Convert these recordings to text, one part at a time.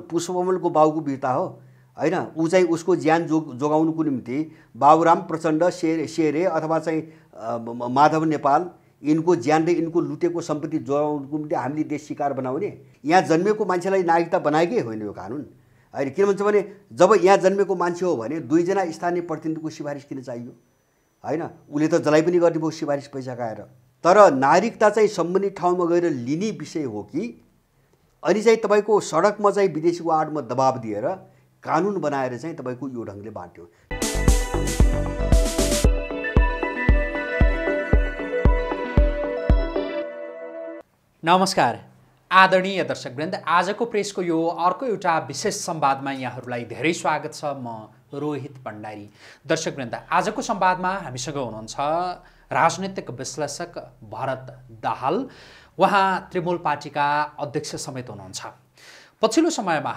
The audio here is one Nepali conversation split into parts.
पुष्पमलको बाउको बिर्ता हो होइन ऊ चाहिँ उसको ज्यान जो जोगाउनुको निम्ति बाबुराम प्रचण्ड शेरे शेरे अथवा चाहिँ माधव नेपाल यिनको ज्यान र यिनको लुटेको सम्पत्ति जोगाउनुको निम्ति हामीले देश सिकार बनाउने यहाँ जन्मेको मान्छेलाई नागरिकता बनाएकै होइन यो कानुन होइन किन भन्छ भने जब यहाँ जन्मेको मान्छे हो भने दुईजना स्थानीय प्रतिनिधिको सिफारिस किन चाहियो होइन उसले त जसलाई पनि भयो सिफारिस पैसा खाएर तर नागरिकता चाहिँ सम्बन्धित ठाउँमा गएर लिने विषय हो कि अनि चाहिँ तपाईँको सडकमा चाहिँ विदेशी आडमा दबाब दिएर कानुन बनाएर चाहिँ तपाईँको यो ढङ्गले बाँट्यो नमस्कार आदरणीय दर्शकवृन्द आजको प्रेसको यो अर्को एउटा विशेष संवादमा यहाँहरूलाई धेरै स्वागत छ म रोहित भण्डारी दर्शकवृन्द आजको संवादमा हामीसँग हुनुहुन्छ राजनैतिक विश्लेषक भरत दाहाल उहाँ त्रिमूल पार्टीका अध्यक्ष समेत हुनुहुन्छ पछिल्लो समयमा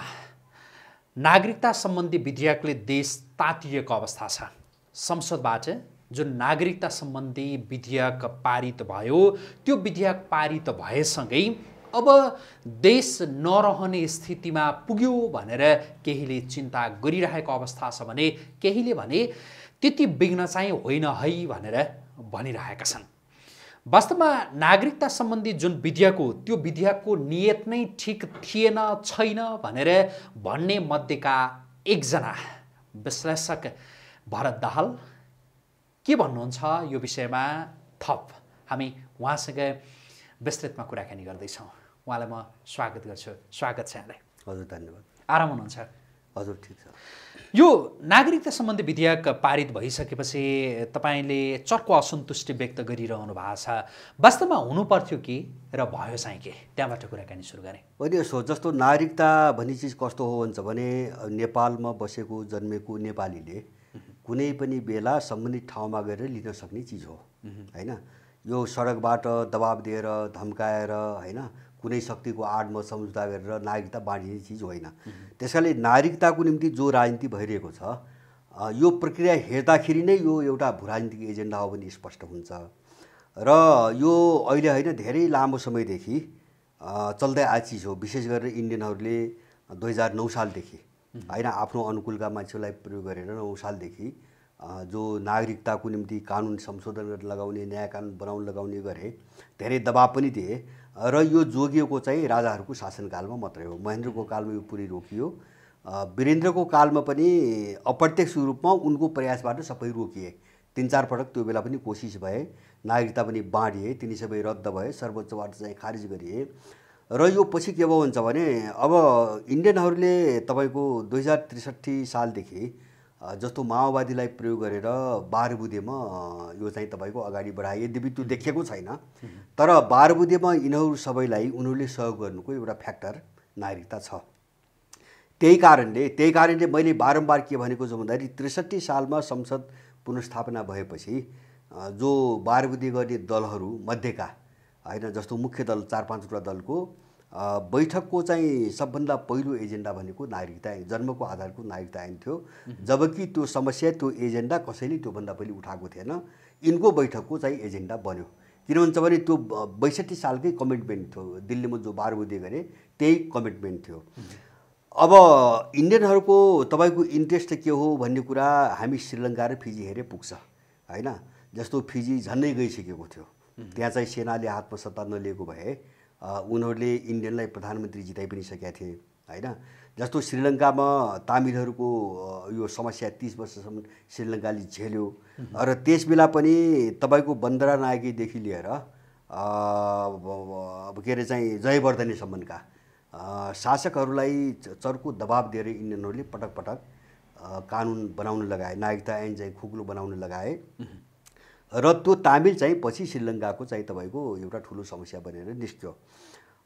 नागरिकता सम्बन्धी विधेयकले देश तातिएको अवस्था छ संसदबाट जुन नागरिकता सम्बन्धी विधेयक पारित भयो त्यो विधेयक पारित भएसँगै अब देश नरहने स्थितिमा पुग्यो भनेर केहीले चिन्ता गरिरहेको अवस्था छ भने केहीले भने त्यति बिग्न चाहिँ होइन है भनेर भनिरहेका छन् वास्तवमा नागरिकता सम्बन्धी जुन विधेयक हो त्यो विधेयकको नियत नै ठिक थिएन छैन भनेर भन्ने मध्येका एकजना विश्लेषक भरत दाहाल के भन्नुहुन्छ यो विषयमा थप हामी उहाँसँग विस्तृतमा कुराकानी गर्दैछौँ उहाँलाई म स्वागत गर्छु स्वागत छ यहाँलाई हजुर धन्यवाद आराम हुनुहुन्छ हजुर ठिक छ यो नागरिकता सम्बन्धी विधेयक पारित भइसकेपछि तपाईँले चर्को असन्तुष्टि व्यक्त गरिरहनु भएको छ वास्तवमा हुनुपर्थ्यो कि र भयो चाहिँ के त्यहाँबाट कुराकानी सुरु गरेँ अहिले यसो जस्तो नागरिकता भन्ने चिज कस्तो हो भन्छ भने नेपालमा बसेको जन्मेको नेपालीले कुनै पनि बेला सम्बन्धित ठाउँमा गएर लिन सक्ने चिज हो होइन यो सडकबाट दबाब दिएर धम्काएर होइन कुनै शक्तिको आडमा सम्झौता गरेर नागरिकता बाँडिने चिज होइन त्यस कारणले नागरिकताको निम्ति जो राजनीति भइरहेको छ यो प्रक्रिया हेर्दाखेरि नै यो एउटा भूराजनीतिक एजेन्डा हो भने स्पष्ट हुन्छ र यो अहिले होइन धेरै लामो समयदेखि चल्दै आएको चिज हो विशेष गरेर इन्डियनहरूले दुई हजार नौ सालदेखि होइन आफ्नो अनुकूलका मान्छेलाई प्रयोग गरेर नौ सालदेखि जो नागरिकताको निम्ति कानुन संशोधन गरेर लगाउने न्याय कानुन बनाउन लगाउने गरे धेरै दबाब पनि दिए र यो जोगिएको चाहिँ राजाहरूको शासनकालमा मात्रै हो महेन्द्रको कालमा यो पुरै रोकियो वीरेन्द्रको कालमा पनि अप्रत्यक्ष रूपमा उनको प्रयासबाट सबै रोकिए तिन चार पटक त्यो बेला पनि कोसिस भए नागरिकता पनि बाँडिए तिनी सबै रद्द भए सर्वोच्चबाट चाहिँ खारिज गरिए र यो पछि के भयो हुन्छ भने अब इन्डियनहरूले तपाईँको दुई हजार त्रिसठी सालदेखि जस्तो माओवादीलाई प्रयोग गरेर बारबुदेमा यो चाहिँ तपाईँको अगाडि बढाए यद्यपि त्यो देखेको छैन तर बारबुदेमा यिनीहरू सबैलाई उनीहरूले सहयोग गर्नुको एउटा फ्याक्टर नागरिकता छ त्यही कारणले त्यही कारणले मैले बारम्बार के भनेको छु भन्दाखेरि त्रिसठी सालमा संसद पुनस्थापना भएपछि जो बारबुदे गर्ने दलहरू मध्येका होइन जस्तो मुख्य दल चार पाँचवटा दलको बैठकको चाहिँ सबभन्दा पहिलो एजेन्डा भनेको नागरिकता जन्मको आधारको नागरिकता ऐन थियो जबकि त्यो समस्या त्यो एजेन्डा कसैले त्योभन्दा पहिले उठाएको थिएन यिनको बैठकको चाहिँ एजेन्डा बन्यो किन हुन्छ भने त्यो बैसठी सालकै कमिटमेन्ट थियो दिल्लीमा जो बाह्र बुद्धि गरे त्यही कमिटमेन्ट थियो अब इन्डियनहरूको तपाईँको इन्ट्रेस्ट के हो भन्ने कुरा हामी श्रीलङ्का र फिजी हेरे पुग्छ होइन जस्तो फिजी झन्डै गइसकेको थियो त्यहाँ चाहिँ सेनाले हातमा सत्ता नलिएको भए उनीहरूले इन्डियनलाई प्रधानमन्त्री जिताइ पनि सकेका थिए होइन जस्तो श्रीलङ्कामा तामिलहरूको यो समस्या तिस वर्षसम्म श्रीलङ्काले झेल्यो र त्यस बेला पनि तपाईँको बन्दरा नायकीदेखि लिएर के अरे चाहिँ जयवर्धनीसम्मका शासकहरूलाई चर्को दबाब दिएर इन्डियनहरूले पटक पटक कानुन बनाउन लगाए नायकता ऐन चाहिँ खुग्लो बनाउन लगाए र त्यो तामिल चाहिँ पछि श्रीलङ्काको चाहिँ तपाईँको एउटा ठुलो समस्या बनेर निस्क्यो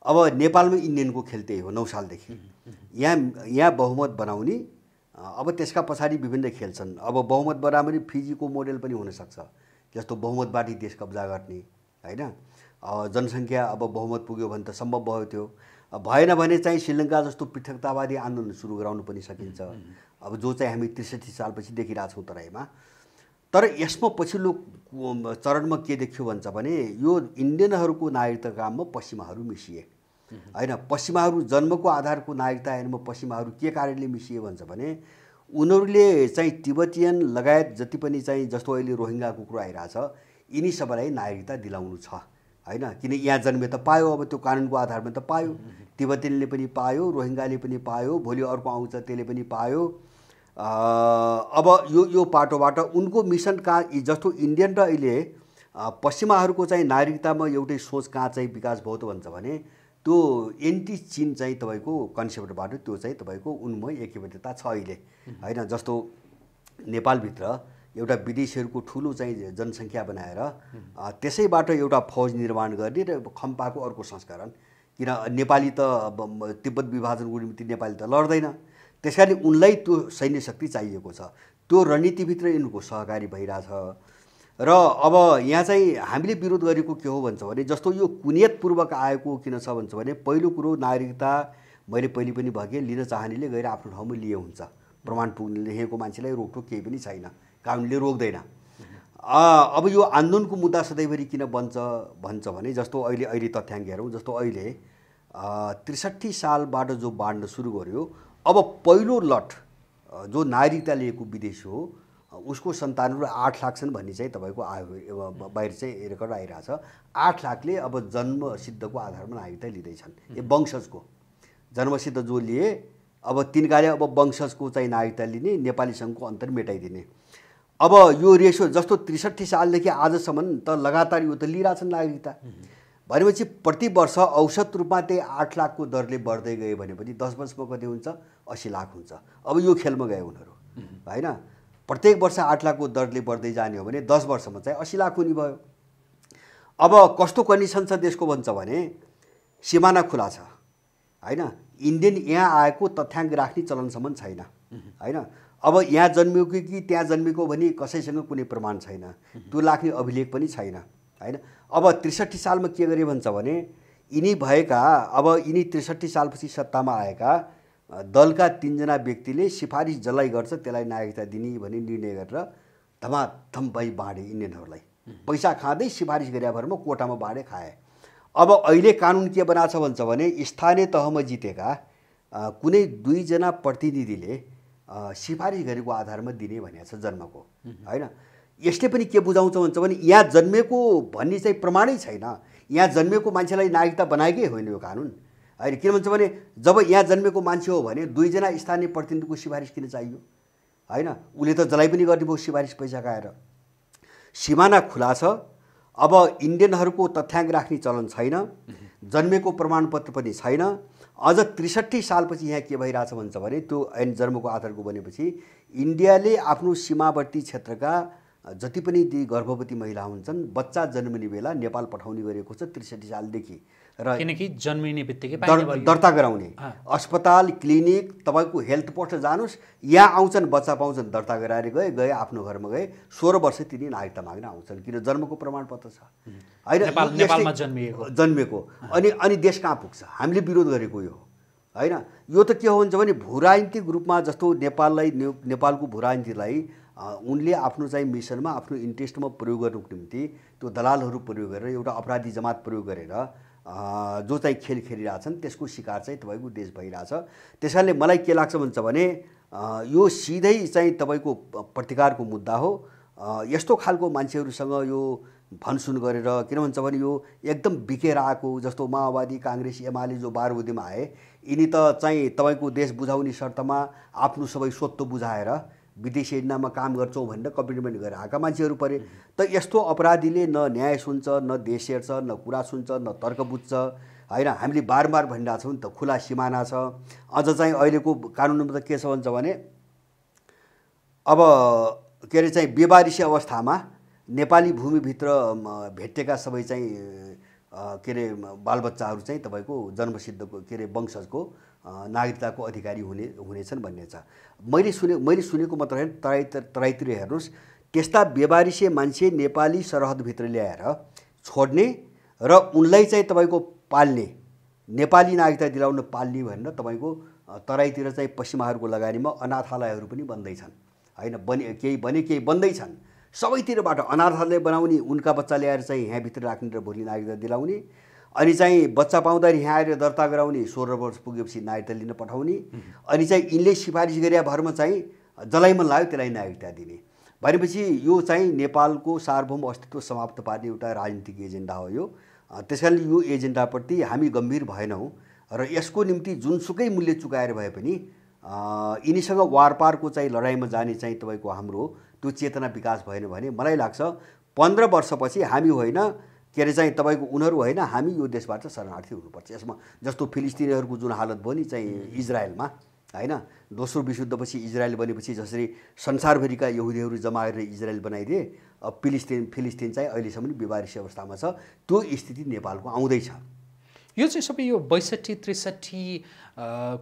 अब नेपालमा इन्डियनको खेल त्यही हो नौ सालदेखि यहाँ यहाँ बहुमत बनाउने अब त्यसका पछाडि विभिन्न खेल छन् अब बहुमत बराबरी फिजीको मोडेल पनि हुनसक्छ जस्तो बहुमतबाटै देश कब्जा गर्ने होइन जनसङ्ख्या अब बहुमत पुग्यो भने त सम्भव भयो त्यो भएन भने चाहिँ श्रीलङ्का जस्तो पृथकतावादी आन्दोलन सुरु गराउनु पनि सकिन्छ अब जो चाहिँ हामी त्रिसठी सालपछि देखिरहेछौँ तराईमा तर यसमा पछिल्लो चरणमा के देखियो भन्छ भने यो इन्डियनहरूको नागरिकता काममा पश्चिमाहरू मिसिए होइन पश्चिमाहरू जन्मको आधारको नागरिकता हेर्नुमा पश्चिमाहरू के कारणले मिसिए भन्छ भने उनीहरूले चाहिँ तिब्बतियन लगायत जति पनि चाहिँ जस्तो अहिले रोहिङ्गाको कुरो आइरहेछ यिनी सबैलाई नागरिकता दिलाउनु छ होइन किन यहाँ जन्मे त पायो अब त्यो कानुनको आधारमा त पायो तिब्बतीले पनि पायो रोहिङ्गाले पनि पायो भोलि अर्को आउँछ त्यसले पनि पायो अब यो यो पाटोबाट उनको मिसन कहाँ जस्तो इन्डियन र अहिले पश्चिमाहरूको चाहिँ नागरिकतामा एउटै सोच कहाँ चाहिँ विकास भयो त भन्छ भने त्यो एन्टी चिन चाहिँ तपाईँको कन्सेप्टबाट त्यो चाहिँ तपाईँको उन्मय एकीबद्धता छ अहिले होइन जस्तो नेपालभित्र एउटा विदेशीहरूको ठुलो चाहिँ जनसङ्ख्या बनाएर त्यसैबाट एउटा फौज निर्माण गर्ने र खम्पाको अर्को संस्करण किन नेपाली त तिब्बत विभाजनको निम्ति नेपाली त लड्दैन त्यस कारणले उनलाई त्यो सैन्य शक्ति चाहिएको छ त्यो रणनीतिभित्र यिनको सहकारी भइरहेछ र अब यहाँ चाहिँ हामीले विरोध गरेको के हो भन्छ भने जस्तो यो कुनियतपूर्वक आएको किन छ भन्छ भने पहिलो कुरो नागरिकता मैले पहिले पनि भगे लिन चाहनेले गएर आफ्नो ठाउँमा लिए हुन्छ प्रमाण पुग्न लेखेको मान्छेलाई रोकटोक केही पनि छैन कानुनले रोक्दैन अब यो आन्दोलनको मुद्दा सधैँभरि किन बन्छ भन्छ भने जस्तो अहिले अहिले तथ्याङ्क हेरौँ जस्तो अहिले त्रिसठी सालबाट जो बाँड्न सुरु गर्यो अब पहिलो लट जो नागरिकता लिएको विदेशी हो उसको सन्तानहरू आठ लाख छन् भन्ने चाहिँ तपाईँको आयो बाहिर चाहिँ रेकर्ड आइरहेछ आठ लाखले अब जन्मसिद्धको आधारमा नागरिकता लिँदैछन् ए वंशजको जन्मसिद्ध जो लिए अब तिनकाले अब वंशजको चाहिँ नागरिकता लिने नेपाली सङ्घको अन्तर मेटाइदिने अब यो रेसो जस्तो त्रिसठी सालदेखि आजसम्म त लगातार यो त लिइरहेछन् नागरिकता भनेपछि प्रति वर्ष औसत रूपमा त्यही आठ लाखको दरले बढ्दै गयो भने पनि दस वर्षमा कति हुन्छ असी लाख हुन्छ अब यो खेलमा गए उनीहरू होइन प्रत्येक वर्ष आठ लाखको दरले बढ्दै जाने हो भने दस वर्षमा चाहिँ असी लाख हुने भयो अब कस्तो कन्डिसन छ देशको भन्छ भने सिमाना खुला छ होइन इन्डियन यहाँ आएको तथ्याङ्क राख्ने चलनसम्म छैन होइन अब यहाँ जन्मियो कि त्यहाँ जन्मेको भने कसैसँग कुनै प्रमाण छैन त्यो लाग्ने अभिलेख पनि छैन होइन अब त्रिसठी सालमा के गरे भन्छ भने यिनी भएका अब यिनी त्रिसठी सालपछि सत्तामा आएका दलका तिनजना व्यक्तिले सिफारिस जसलाई गर्छ त्यसलाई नागरिकता दिने भन्ने निर्णय गरेर धमाधम भई बाँडे इन्डियनहरूलाई पैसा खाँदै सिफारिस गरे भरमा कोटामा बाँडे खाए अब अहिले कानुन के बनाएको छ भन्छ भने स्थानीय तहमा जितेका कुनै दुईजना प्रतिनिधिले सिफारिस गरेको आधारमा दिने भनेको छ जन्मको होइन यसले पनि के बुझाउँछ भन्छ भने यहाँ जन्मेको भन्ने चाहिँ प्रमाणै छैन यहाँ जन्मेको मान्छेलाई नागरिकता बनाएकै होइन यो कानुन होइन किन भन्छ भने जब यहाँ जन्मेको मान्छे हो भने दुईजना स्थानीय प्रतिनिधिको सिफारिस किन चाहियो होइन उसले त जलाई पनि भयो सिफारिस पैसा खाएर सिमाना खुला छ अब इन्डियनहरूको तथ्याङ्क राख्ने चलन छैन जन्मेको प्रमाणपत्र पनि छैन अझ त्रिसठी सालपछि यहाँ के भइरहेछ भन्छ भने त्यो ऐन जन्मको आधारको बनेपछि इन्डियाले आफ्नो सीमावर्ती क्षेत्रका जति पनि ती गर्भवती महिला हुन्छन् बच्चा जन्मिने बेला नेपाल पठाउने गरेको छ त्रिसठी सालदेखि र किनकि जन्मिने बित्तिकै दर्ता गराउने अस्पताल क्लिनिक तपाईँको हेल्थ पोस्ट जानुहोस् यहाँ आउँछन् बच्चा पाउँछन् दर्ता गराएर गए गए आफ्नो घरमा गए सोह्र वर्ष तिनी नागरिकता माग्न आउँछन् किन जन्मको प्रमाणपत्र छ होइन जन्मिएको अनि अनि देश कहाँ पुग्छ हामीले विरोध गरेको यो होइन यो त के हुन्छ भने भूराजनीतिक रूपमा जस्तो नेपाललाई नेपालको भूराजनीतिलाई उनले आफ्नो चाहिँ मिसनमा आफ्नो इन्ट्रेस्टमा प्रयोग गर्नुको निम्ति त्यो दलालहरू प्रयोग गरेर एउटा अपराधी जमात प्रयोग गरेर जो चाहिँ खेल खेलिरहेछन् त्यसको शिकार चाहिँ तपाईँको देश भइरहेछ त्यस कारणले मलाई के लाग्छ भन्छ भने यो सिधै चाहिँ तपाईँको प्रतिकारको मुद्दा हो यस्तो खालको मान्छेहरूसँग यो भनसुन गरेर किन भन्छ भने यो एकदम बिकेर आएको जस्तो माओवादी काङ्ग्रेस एमाले जो बारबुदीमा आए यिनी त चाहिँ तपाईँको देश बुझाउने शर्तमा आफ्नो सबै स्वत्व बुझाएर विदेशी एजेन्डामा काम गर्छौँ भनेर कमिटमेन्ट गरेर आएका मान्छेहरू परे त यस्तो अपराधीले न न्याय सुन्छ न देश हेर्छ न कुरा सुन्छ न तर्क बुझ्छ होइन हामीले बारम्बार भनिरहेको छौँ नि त खुला सिमाना छ अझ चाहिँ अहिलेको कानुनमा त के छ भन्छ भने अब के अरे चाहिँ बेबारिसी अवस्थामा नेपाली भूमिभित्र भेटेका सबै चाहिँ के अरे बालबच्चाहरू चाहिँ तपाईँको जन्मसिद्धको के अरे वंशजको नागरिकताको अधिकारी हुने हुनेछन् भन्ने छ मैले सुने मैले सुनेको मात्र होइन तराई तराईतिर हेर्नुहोस् त्यस्ता व्यवहारिसे मान्छे नेपाली सरहदभित्र ल्याएर छोड्ने र उनलाई चाहिँ तपाईँको पाल्ने नेपाली नागरिकता दिलाउन पाल्ने भनेर तपाईँको तराईतिर चाहिँ पश्चिमाहरूको लगानीमा अनाथालयहरू पनि बन्दैछन् होइन बने केही बने केही बन्दैछन् सबैतिरबाट अनाथालय बनाउने उनका बच्चा ल्याएर चाहिँ यहाँभित्र राख्ने र भोलि नागरिकता दिलाउने अनि चाहिँ बच्चा पाउँदा यहाँ आएर दर्ता गराउने सोह्र वर्ष पुगेपछि नागरिकता लिन पठाउने अनि चाहिँ यिनले सिफारिस गरे भरमा चाहिँ जसलाई मन लाग्यो त्यसलाई नागरिकता दिने भनेपछि यो चाहिँ नेपालको सार्वभौम अस्तित्व समाप्त पार्ने एउटा राजनीतिक एजेन्डा हो यो त्यस कारणले यो एजेन्डाप्रति हामी गम्भीर भएनौँ र यसको निम्ति जुनसुकै मूल्य चुकाएर भए पनि यिनीसँग वारपारको चाहिँ लडाइँमा जाने चाहिँ तपाईँको हाम्रो त्यो चेतना विकास भएन भने मलाई लाग्छ पन्ध्र वर्षपछि हामी होइन के अरे चाहिँ तपाईँको उनीहरू होइन हामी यो देशबाट शरणार्थी हुनुपर्छ यसमा जस्तो फिलिस्तिनीहरूको जुन हालत भयो नि चाहिँ इजरायलमा होइन दोस्रो विशुद्धपछि इजरायल बनेपछि जसरी संसारभरिका यहुदीहरू जम्मा गरेर इजरायल बनाइदिए अब फिलिस्तिन फिलिस्तिन चाहिँ अहिलेसम्म बिमारिस अवस्थामा छ त्यो स्थिति नेपालको आउँदैछ यो चाहिँ सबै यो बैसठी त्रिसठी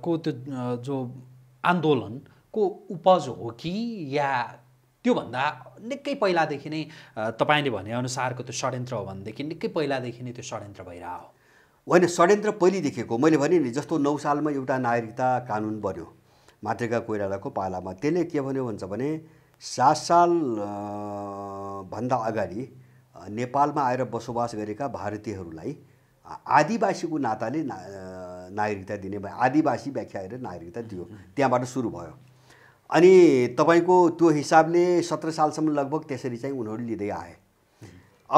को त्यो जो आन्दोलनको उपज हो कि या त्योभन्दा निकै पहिलादेखि नै तपाईँले भनेअनुसारको त्यो षड्यन्त्र हो भनेदेखि निकै पहिलादेखि नै त्यो षड्यन्त्र भइरहेको होइन षड्यन्त्र पहिलेदेखिको मैले भने नि जस्तो नौ सालमा एउटा नागरिकता कानुन बन्यो मातृका कोइरालाको पालामा त्यसले के भन्यो भन्छ भने सात साल भन्दा अगाडि नेपालमा आएर बसोबास गरेका भारतीयहरूलाई आदिवासीको नाताले ना नागरिकता दिने भयो आदिवासी व्याख्या गरेर नागरिकता दियो त्यहाँबाट सुरु भयो अनि तपाईँको त्यो हिसाबले सत्र सालसम्म लगभग त्यसरी चाहिँ उनीहरू लिँदै आए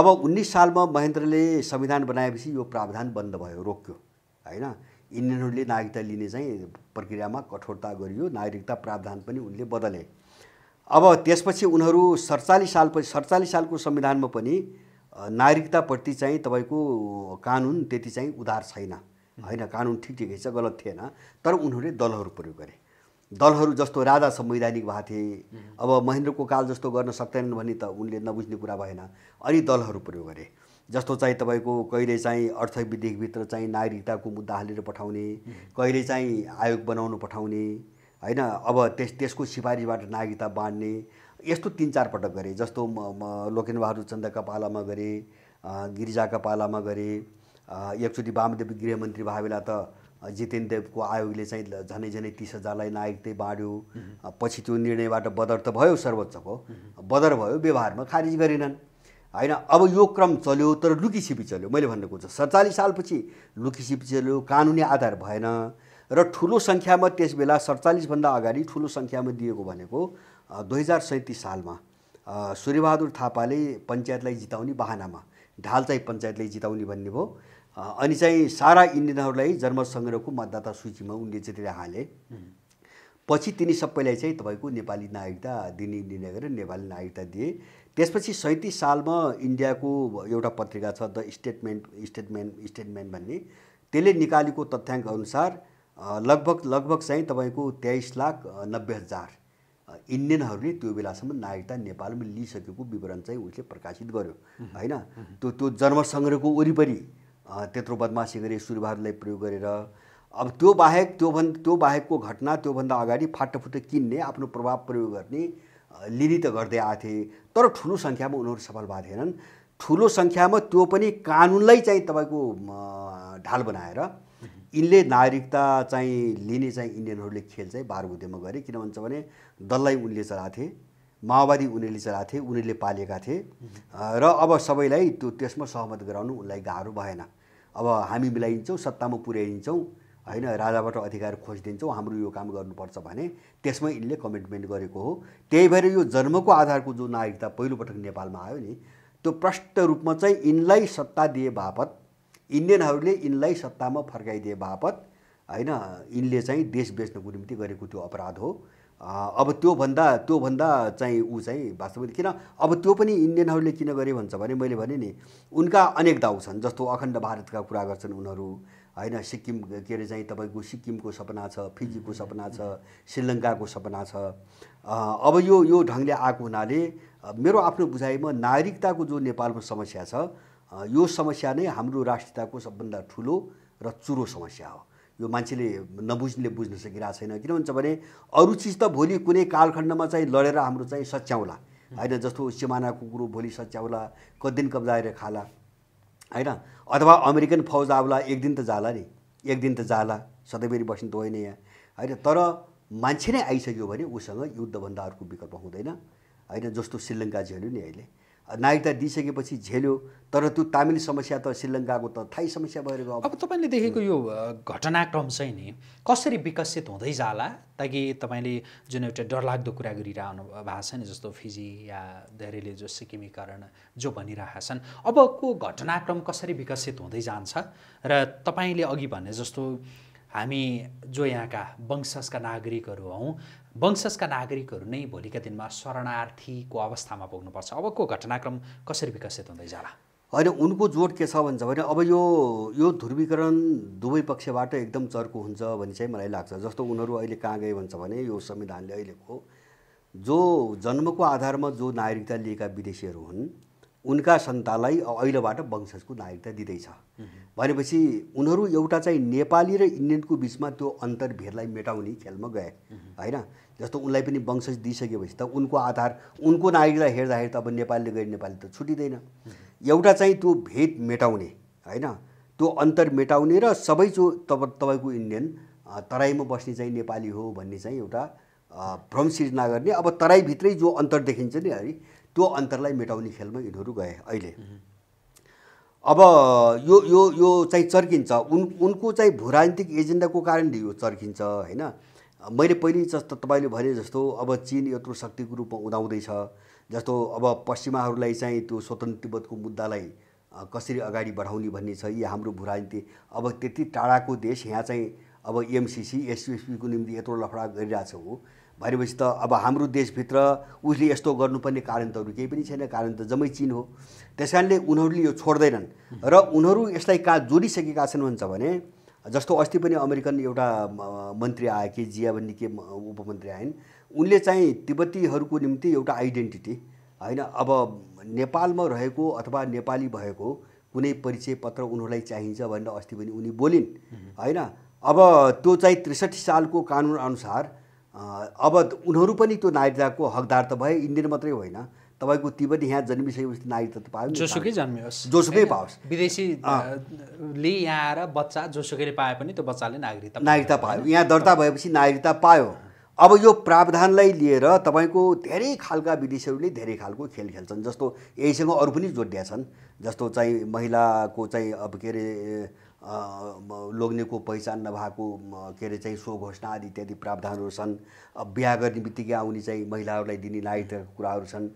अब उन्नाइस सालमा महेन्द्रले संविधान बनाएपछि यो प्रावधान बन्द भयो रोक्यो होइन इन्डियनहरूले नागरिकता लिने चाहिँ प्रक्रियामा कठोरता गरियो नागरिकता प्रावधान पनि उनले बदले अब त्यसपछि उनीहरू सडचालिस सालपछि सडचालिस सालको संविधानमा पनि नागरिकताप्रति चाहिँ तपाईँको कानुन त्यति चाहिँ उधार छैन होइन कानुन ठिक ठिकै छ गलत थिएन तर उनीहरूले दलहरू प्रयोग गरे दलहरू जस्तो राजा संवैधानिक भएको थिए अब महेन्द्रको काल जस्तो गर्न सक्दैनन् भने त उनले नबुझ्ने कुरा भएन अनि दलहरू प्रयोग गरे जस्तो चाहिँ तपाईँको कहिले चाहिँ अर्थविधेयकभित्र चाहिँ नागरिकताको मुद्दा हालेर पठाउने कहिले चाहिँ आयोग बनाउनु पठाउने होइन अब त्यस त्यसको सिफारिसबाट नागरिकता बाँड्ने यस्तो तिन चार पटक गरे जस्तो म लोकेनबहादुर चन्दका पालामा गरे गिरिजाका पालामा गरे एकचोटि वामदेव गृहमन्त्री भए बेला त जितेन देवको आयोगले चाहिँ झनै झनै तिस हजारलाई नायकते बाँड्यो पछि त्यो निर्णयबाट बदर त भयो सर्वोच्चको बदर भयो व्यवहारमा खारिज गरेनन् होइन अब यो क्रम चल्यो तर लुकिसिपी चल्यो मैले भन्नु हुन्छ सडचालिस सालपछि लुकिसिपी चल्यो कानुनी आधार भएन र ठुलो सङ्ख्यामा त्यसबेला सडचालिसभन्दा अगाडि ठुलो सङ्ख्यामा दिएको भनेको दुई हजार सैँतिस सालमा सूर्यबहादुर थापाले पञ्चायतलाई जिताउने बाहनामा ढाल चाहिँ पञ्चायतले जिताउने भन्ने भयो अनि चाहिँ सारा इन्डियनहरूलाई जन्म सङ्ग्रहको मतदाता सूचीमा उनले चाहिँ त्यसलाई हाले पछि तिनी सबैलाई चाहिँ तपाईँको नेपाली नागरिकता दिने निर्णय गरेर नेपाली नागरिकता दिए त्यसपछि सैँतिस सालमा इन्डियाको एउटा पत्रिका छ द स्टेटमेन्ट स्टेटमेन्ट स्टेटमेन्ट भन्ने त्यसले निकालेको तथ्याङ्क अनुसार लगभग लगभग चाहिँ तपाईँको तेइस लाख नब्बे हजार इन्डियनहरूले त्यो बेलासम्म नागरिकता नेपालमा लिइसकेको विवरण चाहिँ उसले प्रकाशित गर्यो होइन त्यो त्यो जन्मसङ्ग्रहको वरिपरि त्यत्रो बदमासी गरे सुरुवातलाई प्रयोग गरेर अब त्यो बाहेक त्यो भन् त्यो बाहेकको घटना त्योभन्दा अगाडि फाटोफुटो किन्ने आफ्नो प्रभाव प्रयोग गर्ने लिने त गर्दै आएको थिए तर ठुलो सङ्ख्यामा उनीहरू सफल भएको थिएनन् ठुलो सङ्ख्यामा त्यो पनि कानुनलाई चाहिँ तपाईँको ढाल बनाएर यिनले नागरिकता चाहिँ लिने चाहिँ इन्डियनहरूले खेल चाहिँ बार बारबुदेमा गरे किन भन्छ भने दललाई उनले चलाएको थिए माओवादी उनीहरूले चलाएको थिए उनीहरूले पालेका थिए र अब सबैलाई त्यो त्यसमा सहमत गराउनु उनलाई गाह्रो भएन अब हामी मिलाइदिन्छौँ सत्तामा पुर्याइदिन्छौँ होइन राजाबाट अधिकार खोजिदिन्छौँ हाम्रो यो काम गर्नुपर्छ भने त्यसमै यिनले कमिटमेन्ट गरेको हो त्यही भएर यो जन्मको आधारको जो नागरिकता पहिलोपटक नेपालमा आयो नि त्यो प्रष्ट रूपमा चाहिँ यिनलाई सत्ता दिए बापत इन्डियनहरूले यिनलाई सत्तामा फर्काइदिए बापत होइन यिनले चाहिँ देश बेच्नको निम्ति गरेको त्यो अपराध हो अब त्योभन्दा त्योभन्दा चाहिँ ऊ चाहिँ वास्तविक किन अब त्यो पनि इन्डियनहरूले किन गरे भन्छ भने मैले भने नि उनका अनेक दाउ छन् जस्तो अखण्ड भारतका कुरा गर्छन् उनीहरू होइन सिक्किम के अरे चाहिँ तपाईँको सिक्किमको सपना छ फिजीको सपना छ श्रीलङ्काको सपना छ अब यो यो ढङ्गले आएको हुनाले मेरो आफ्नो बुझाइमा नागरिकताको जो नेपालमा समस्या छ यो समस्या नै हाम्रो राष्ट्रियताको सबभन्दा ठुलो र चुरो समस्या हो यो मान्छेले नबुझ्नेले बुझ्न सकिरहेको छैन किन भन्छ भने अरू चिज त भोलि कुनै कालखण्डमा चाहिँ लडेर हाम्रो चाहिँ सच्याउला होइन जस्तो सिमाना कुरो भोलि सच्याउला कति दिन कब्जाएर खाला होइन अथवा अमेरिकन फौज आउला एक दिन त जाला नि एक दिन त जाला सधैँभरि बस्ने त होइन यहाँ होइन तर मान्छे नै आइसक्यो भने उसँग युद्धभन्दा अर्को विकल्प हुँदैन होइन जस्तो श्रीलङ्काजीहरू नि अहिले नागरिकता दिइसकेपछि झेल्यो तर त्यो तामिल समस्या त श्रीलङ्काको त थाई समस्या भएर गयो अब तपाईँले देखेको यो घटनाक्रम चाहिँ नि कसरी विकसित हुँदै जाला ताकि तपाईँले जुन एउटा डरलाग्दो कुरा गरिरहनु भएको छ नि जस्तो फिजी या धेरैले जो सिक्किमीकरण जो भनिरहेका छन् अबको घटनाक्रम कसरी विकसित हुँदै जान्छ र तपाईँले अघि भने जस्तो हामी जो यहाँका वंशजका नागरिकहरू हौँ वंशजका नागरिकहरू नै भोलिका दिनमा शरणार्थीको अवस्थामा पुग्नुपर्छ अबको घटनाक्रम कसरी विकसित हुँदै जाला होइन उनको जोड के छ भन्छ भने अब यो यो ध्रुवीकरण दुवै पक्षबाट एकदम चर्को हुन्छ भन्ने चाहिँ मलाई लाग्छ जस्तो उनीहरू अहिले कहाँ गए भन्छ भने यो संविधानले अहिलेको जो जन्मको आधारमा जो नागरिकता लिएका विदेशीहरू हुन् उनका सन्तानलाई अहिलेबाट वंशजको नागरिकता दिँदैछ भनेपछि उनीहरू एउटा चाहिँ नेपाली र इन्डियनको बिचमा त्यो अन्तर्भेदलाई मेटाउने खेलमा गए होइन जस्तो उनलाई पनि वंशज दिइसकेपछि त उनको आधार उनको नागरिकता हेर्दाखेरि त अब नेपालीले गएर नेपाली त छुटिँदैन एउटा चाहिँ त्यो भेद मेटाउने होइन त्यो अन्तर मेटाउने र सबै जो तब तपाईँको इन्डियन तराईमा बस्ने चाहिँ नेपाली हो भन्ने चाहिँ एउटा भ्रम सिर्जना गर्ने अब तराईभित्रै जो अन्तर देखिन्छ नि है त्यो अन्तरलाई मेटाउने खेलमा यिनीहरू गए अहिले अब यो यो यो चाहिँ चर्किन्छ उन उनको चाहिँ भूराजनीतिक एजेन्डाको कारणले यो चर्किन्छ होइन मैले पहिले जस्तो तपाईँले भने जस्तो अब चिन यत्रो शक्तिको रूपमा उदाउँदैछ जस्तो अब पश्चिमाहरूलाई चाहिँ त्यो स्वतन्त्र मुद्दालाई कसरी अगाडि बढाउने भन्ने छ यो हाम्रो भूराजनीति अब त्यति टाढाको देश यहाँ चाहिँ अब एमसिसी एसयुएसपीको निम्ति यत्रो लफडा हो भनेपछि त अब हाम्रो देशभित्र उसले यस्तो गर्नुपर्ने कारण त केही पनि छैन कारण त जम्मै चिन हो त्यस कारणले उनीहरूले यो छोड्दैनन् र उनीहरू यसलाई कहाँ जोडिसकेका छन् भन्छ भने जस्तो अस्ति पनि अमेरिकन एउटा मन्त्री आए कि जिया भन्ने के उपमन्त्री आइन् उनले चाहिँ तिब्बतीहरूको निम्ति एउटा आइडेन्टिटी होइन अब नेपालमा रहेको अथवा नेपाली भएको कुनै परिचय पत्र उनीहरूलाई चाहिन्छ भनेर अस्ति पनि उनी बोलिन् होइन अब त्यो चाहिँ त्रिसठी सालको अनुसार अब उनीहरू पनि त्यो नागरिकताको हकदार त भए इन्डियन मात्रै होइन तपाईँको ती पनि यहाँ जन्मिसकेपछि नागरिकता त पायो जोसुकै जन्मियोस् जोसुकै पाओस् विदेशीले यहाँ आएर बच्चा जोसुकैले पाए पनि त्यो बच्चाले नागरिकता नागरिकता पायो यहाँ दर्ता भएपछि नागरिकता पायो अब यो प्रावधानलाई लिएर तपाईँको धेरै खालका विदेशीहरूले धेरै खालको खेल खेल्छन् जस्तो यहीसँग अरू पनि जोडिया छन् जस्तो चाहिँ महिलाको चाहिँ अब के अरे लोग्नेको पहिचान नभएको के अरे चाहिँ सो घोषणा आदि इत्यादि प्रावधानहरू छन् बिहा गर्ने बित्तिकै आउने चाहिँ महिलाहरूलाई दिने नागरिकताको कुराहरू छन्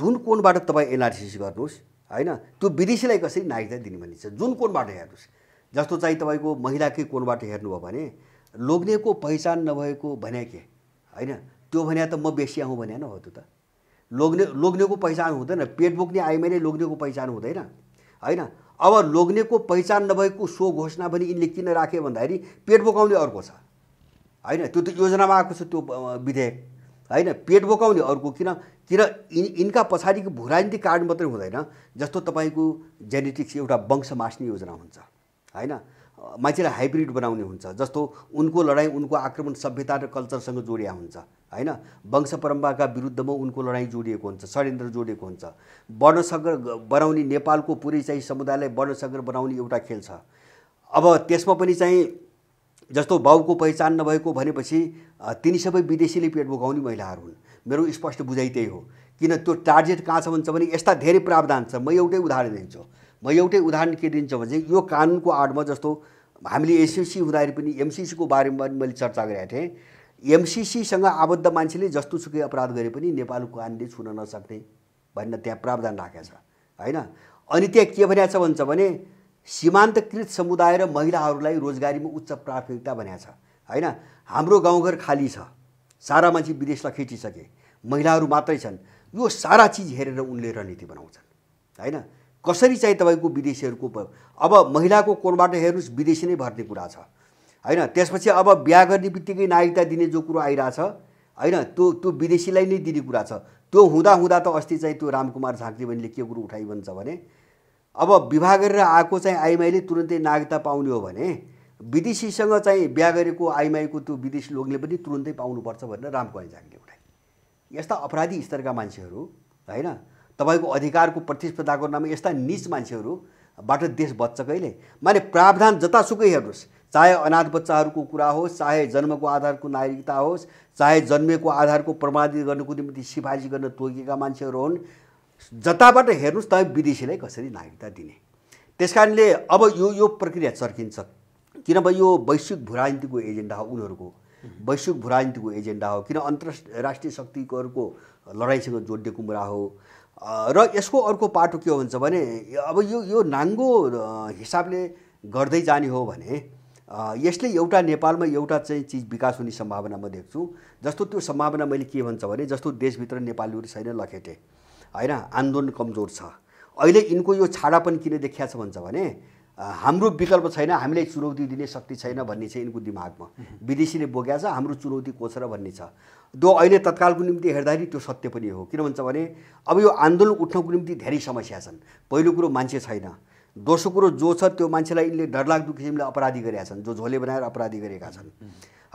जुन कोणबाट तपाईँ एनालिसिस गर्नुहोस् होइन त्यो विदेशीलाई कसरी नागरिकता दिने भनिन्छ जुन कोणबाट हेर्नुहोस् जस्तो चाहिँ तपाईँको महिलाकै कोणबाट हेर्नुभयो भने लोग्नेको पहिचान नभएको भन्या के होइन त्यो भन्या त म बेसी आउँ भने हो त्यो त लोग्ने लोग्नेको पहिचान हुँदैन पेट बोक्ने आइमै नै लोग्नेको पहिचान हुँदैन होइन अब लोग्नेको पहिचान नभएको सो घोषणा पनि यिनले किन राखे भन्दाखेरि पेट बोकाउने अर्को छ होइन त्यो त योजनामा आएको छ त्यो विधेयक होइन पेट बोकाउने अर्को किन किन इन यिनका पछाडिको भुराइन्ती कारण मात्रै हुँदैन जस्तो तपाईँको जेनेटिक्स एउटा वंश मास्ने योजना हुन्छ होइन मान्छेलाई हाइब्रिड बनाउने हुन्छ जस्तो उनको लडाइँ उनको आक्रमण सभ्यता र कल्चरसँग जोडिया हुन्छ होइन वंश परम्पराका विरुद्धमा उनको लडाइँ जोडिएको हुन्छ षड्यन्त्र जोडिएको हुन्छ वर्णसङ्ग्रह बनाउने नेपालको पुरै चाहिँ समुदायलाई वर्णसङ्ग्रह बनाउने एउटा खेल छ अब त्यसमा पनि चाहिँ जस्तो बाउको पहिचान नभएको भनेपछि तिनी सबै विदेशीले पेट बोकाउने महिलाहरू हुन् मेरो स्पष्ट बुझाइ त्यही हो किन त्यो टार्जेट कहाँ छ भन्छ भने यस्ता धेरै प्रावधान छ म एउटै उदाहरण दिन्छु म एउटै उदाहरण के दिन्छु भने यो कानुनको आडमा जस्तो हामीले एसएससी हुँदाखेरि पनि एमसिसीको बारेमा पनि मैले चर्चा गरेका थिएँ एमसिसीसँग आबद्ध मान्छेले जस्तो सुकै अपराध गरे पनि नेपालको कानुनले छुन नसक्ने भन्ने त्यहाँ प्रावधान राखेको छ होइन अनि त्यहाँ के भनेको छ भन्छ भने सीमान्तकृत समुदाय र महिलाहरूलाई रोजगारीमा उच्च प्राथमिकता भनेको छ होइन हाम्रो गाउँघर खाली छ सारा मान्छे विदेशलाई खेचिसके महिलाहरू मात्रै छन् यो सारा चिज हेरेर उनले रणनीति बनाउँछन् होइन कसरी चाहिँ तपाईँको विदेशीहरूको अब महिलाको कोणबाट हेर्नुहोस् विदेशी नै भर्ने कुरा छ होइन त्यसपछि अब बिहा गर्ने बित्तिकै नागरिकता दिने जो कुरो आइरहेछ होइन त्यो त्यो विदेशीलाई नै दिने कुरा छ त्यो हुँदा हुँदा त अस्ति चाहिँ त्यो रामकुमार झाँक्री बहिनीले के कुरो उठाइ भन्छ भने अब विवाह गरेर आएको चाहिँ आइमाईले तुरन्तै नागरिकता पाउने हो भने विदेशीसँग चाहिँ बिहा गरेको आइमाईको त्यो विदेशी लोगले पनि तुरन्तै पाउनुपर्छ भनेर रामकुमार झाँक्रीले उठाए यस्ता अपराधी स्तरका मान्छेहरू होइन तपाईँको अधिकारको प्रतिस्पर्धाको नाममा यस्ता निच मान्छेहरूबाट देश बच्छ कहिले माने प्रावधान जतासुकै हेर्नुहोस् चाहे अनाथ बच्चाहरूको कुरा होस् चाहे जन्मको आधारको नागरिकता होस् चाहे जन्मेको आधारको प्रमाणित गर्नुको निम्ति सिफारिस गर्न तोकेका मान्छेहरू हुन् जताबाट हेर्नुहोस् तपाईँ विदेशीलाई कसरी नागरिकता दिने त्यस कारणले अब यो यो प्रक्रिया चर्किन्छ किनभने यो वैश्विक भूराजनीतिको एजेन्डा हो उनीहरूको वैश्विक भूराजनीतिको एजेन्डा हो किन अन्तर्राष्ट्रिय शक्तिहरूको लडाइँसँग जोडिएको कुरा हो र यसको अर्को पाटो के हुन्छ भने अब यो यो नाङ्गो हिसाबले गर्दै जाने हो भने यसले एउटा नेपालमा एउटा चाहिँ चिज विकास हुने सम्भावना म देख्छु जस्तो त्यो सम्भावना मैले के भन्छ भने जस्तो देशभित्र नेपालीहरू छैन लखेटे होइन आन्दोलन कमजोर छ अहिले यिनको यो छाडा पनि किन देखिया छ भन्छ भने हाम्रो विकल्प छैन हामीलाई चुनौती दिने शक्ति छैन भन्ने चाहिँ यिनको दिमागमा विदेशीले बोक्या छ हाम्रो चुनौती को छ र भन्ने छ दो अहिले तत्कालको निम्ति हेर्दाखेरि त्यो सत्य पनि हो किन भन्छ भने अब यो आन्दोलन उठ्नको निम्ति धेरै समस्या छन् पहिलो कुरो मान्छे छैन दोस्रो कुरो जो छ त्यो मान्छेलाई यिनले डरलाग्दो किसिमले अपराधी गरेका छन् जो झोले बनाएर अपराधी गरेका छन्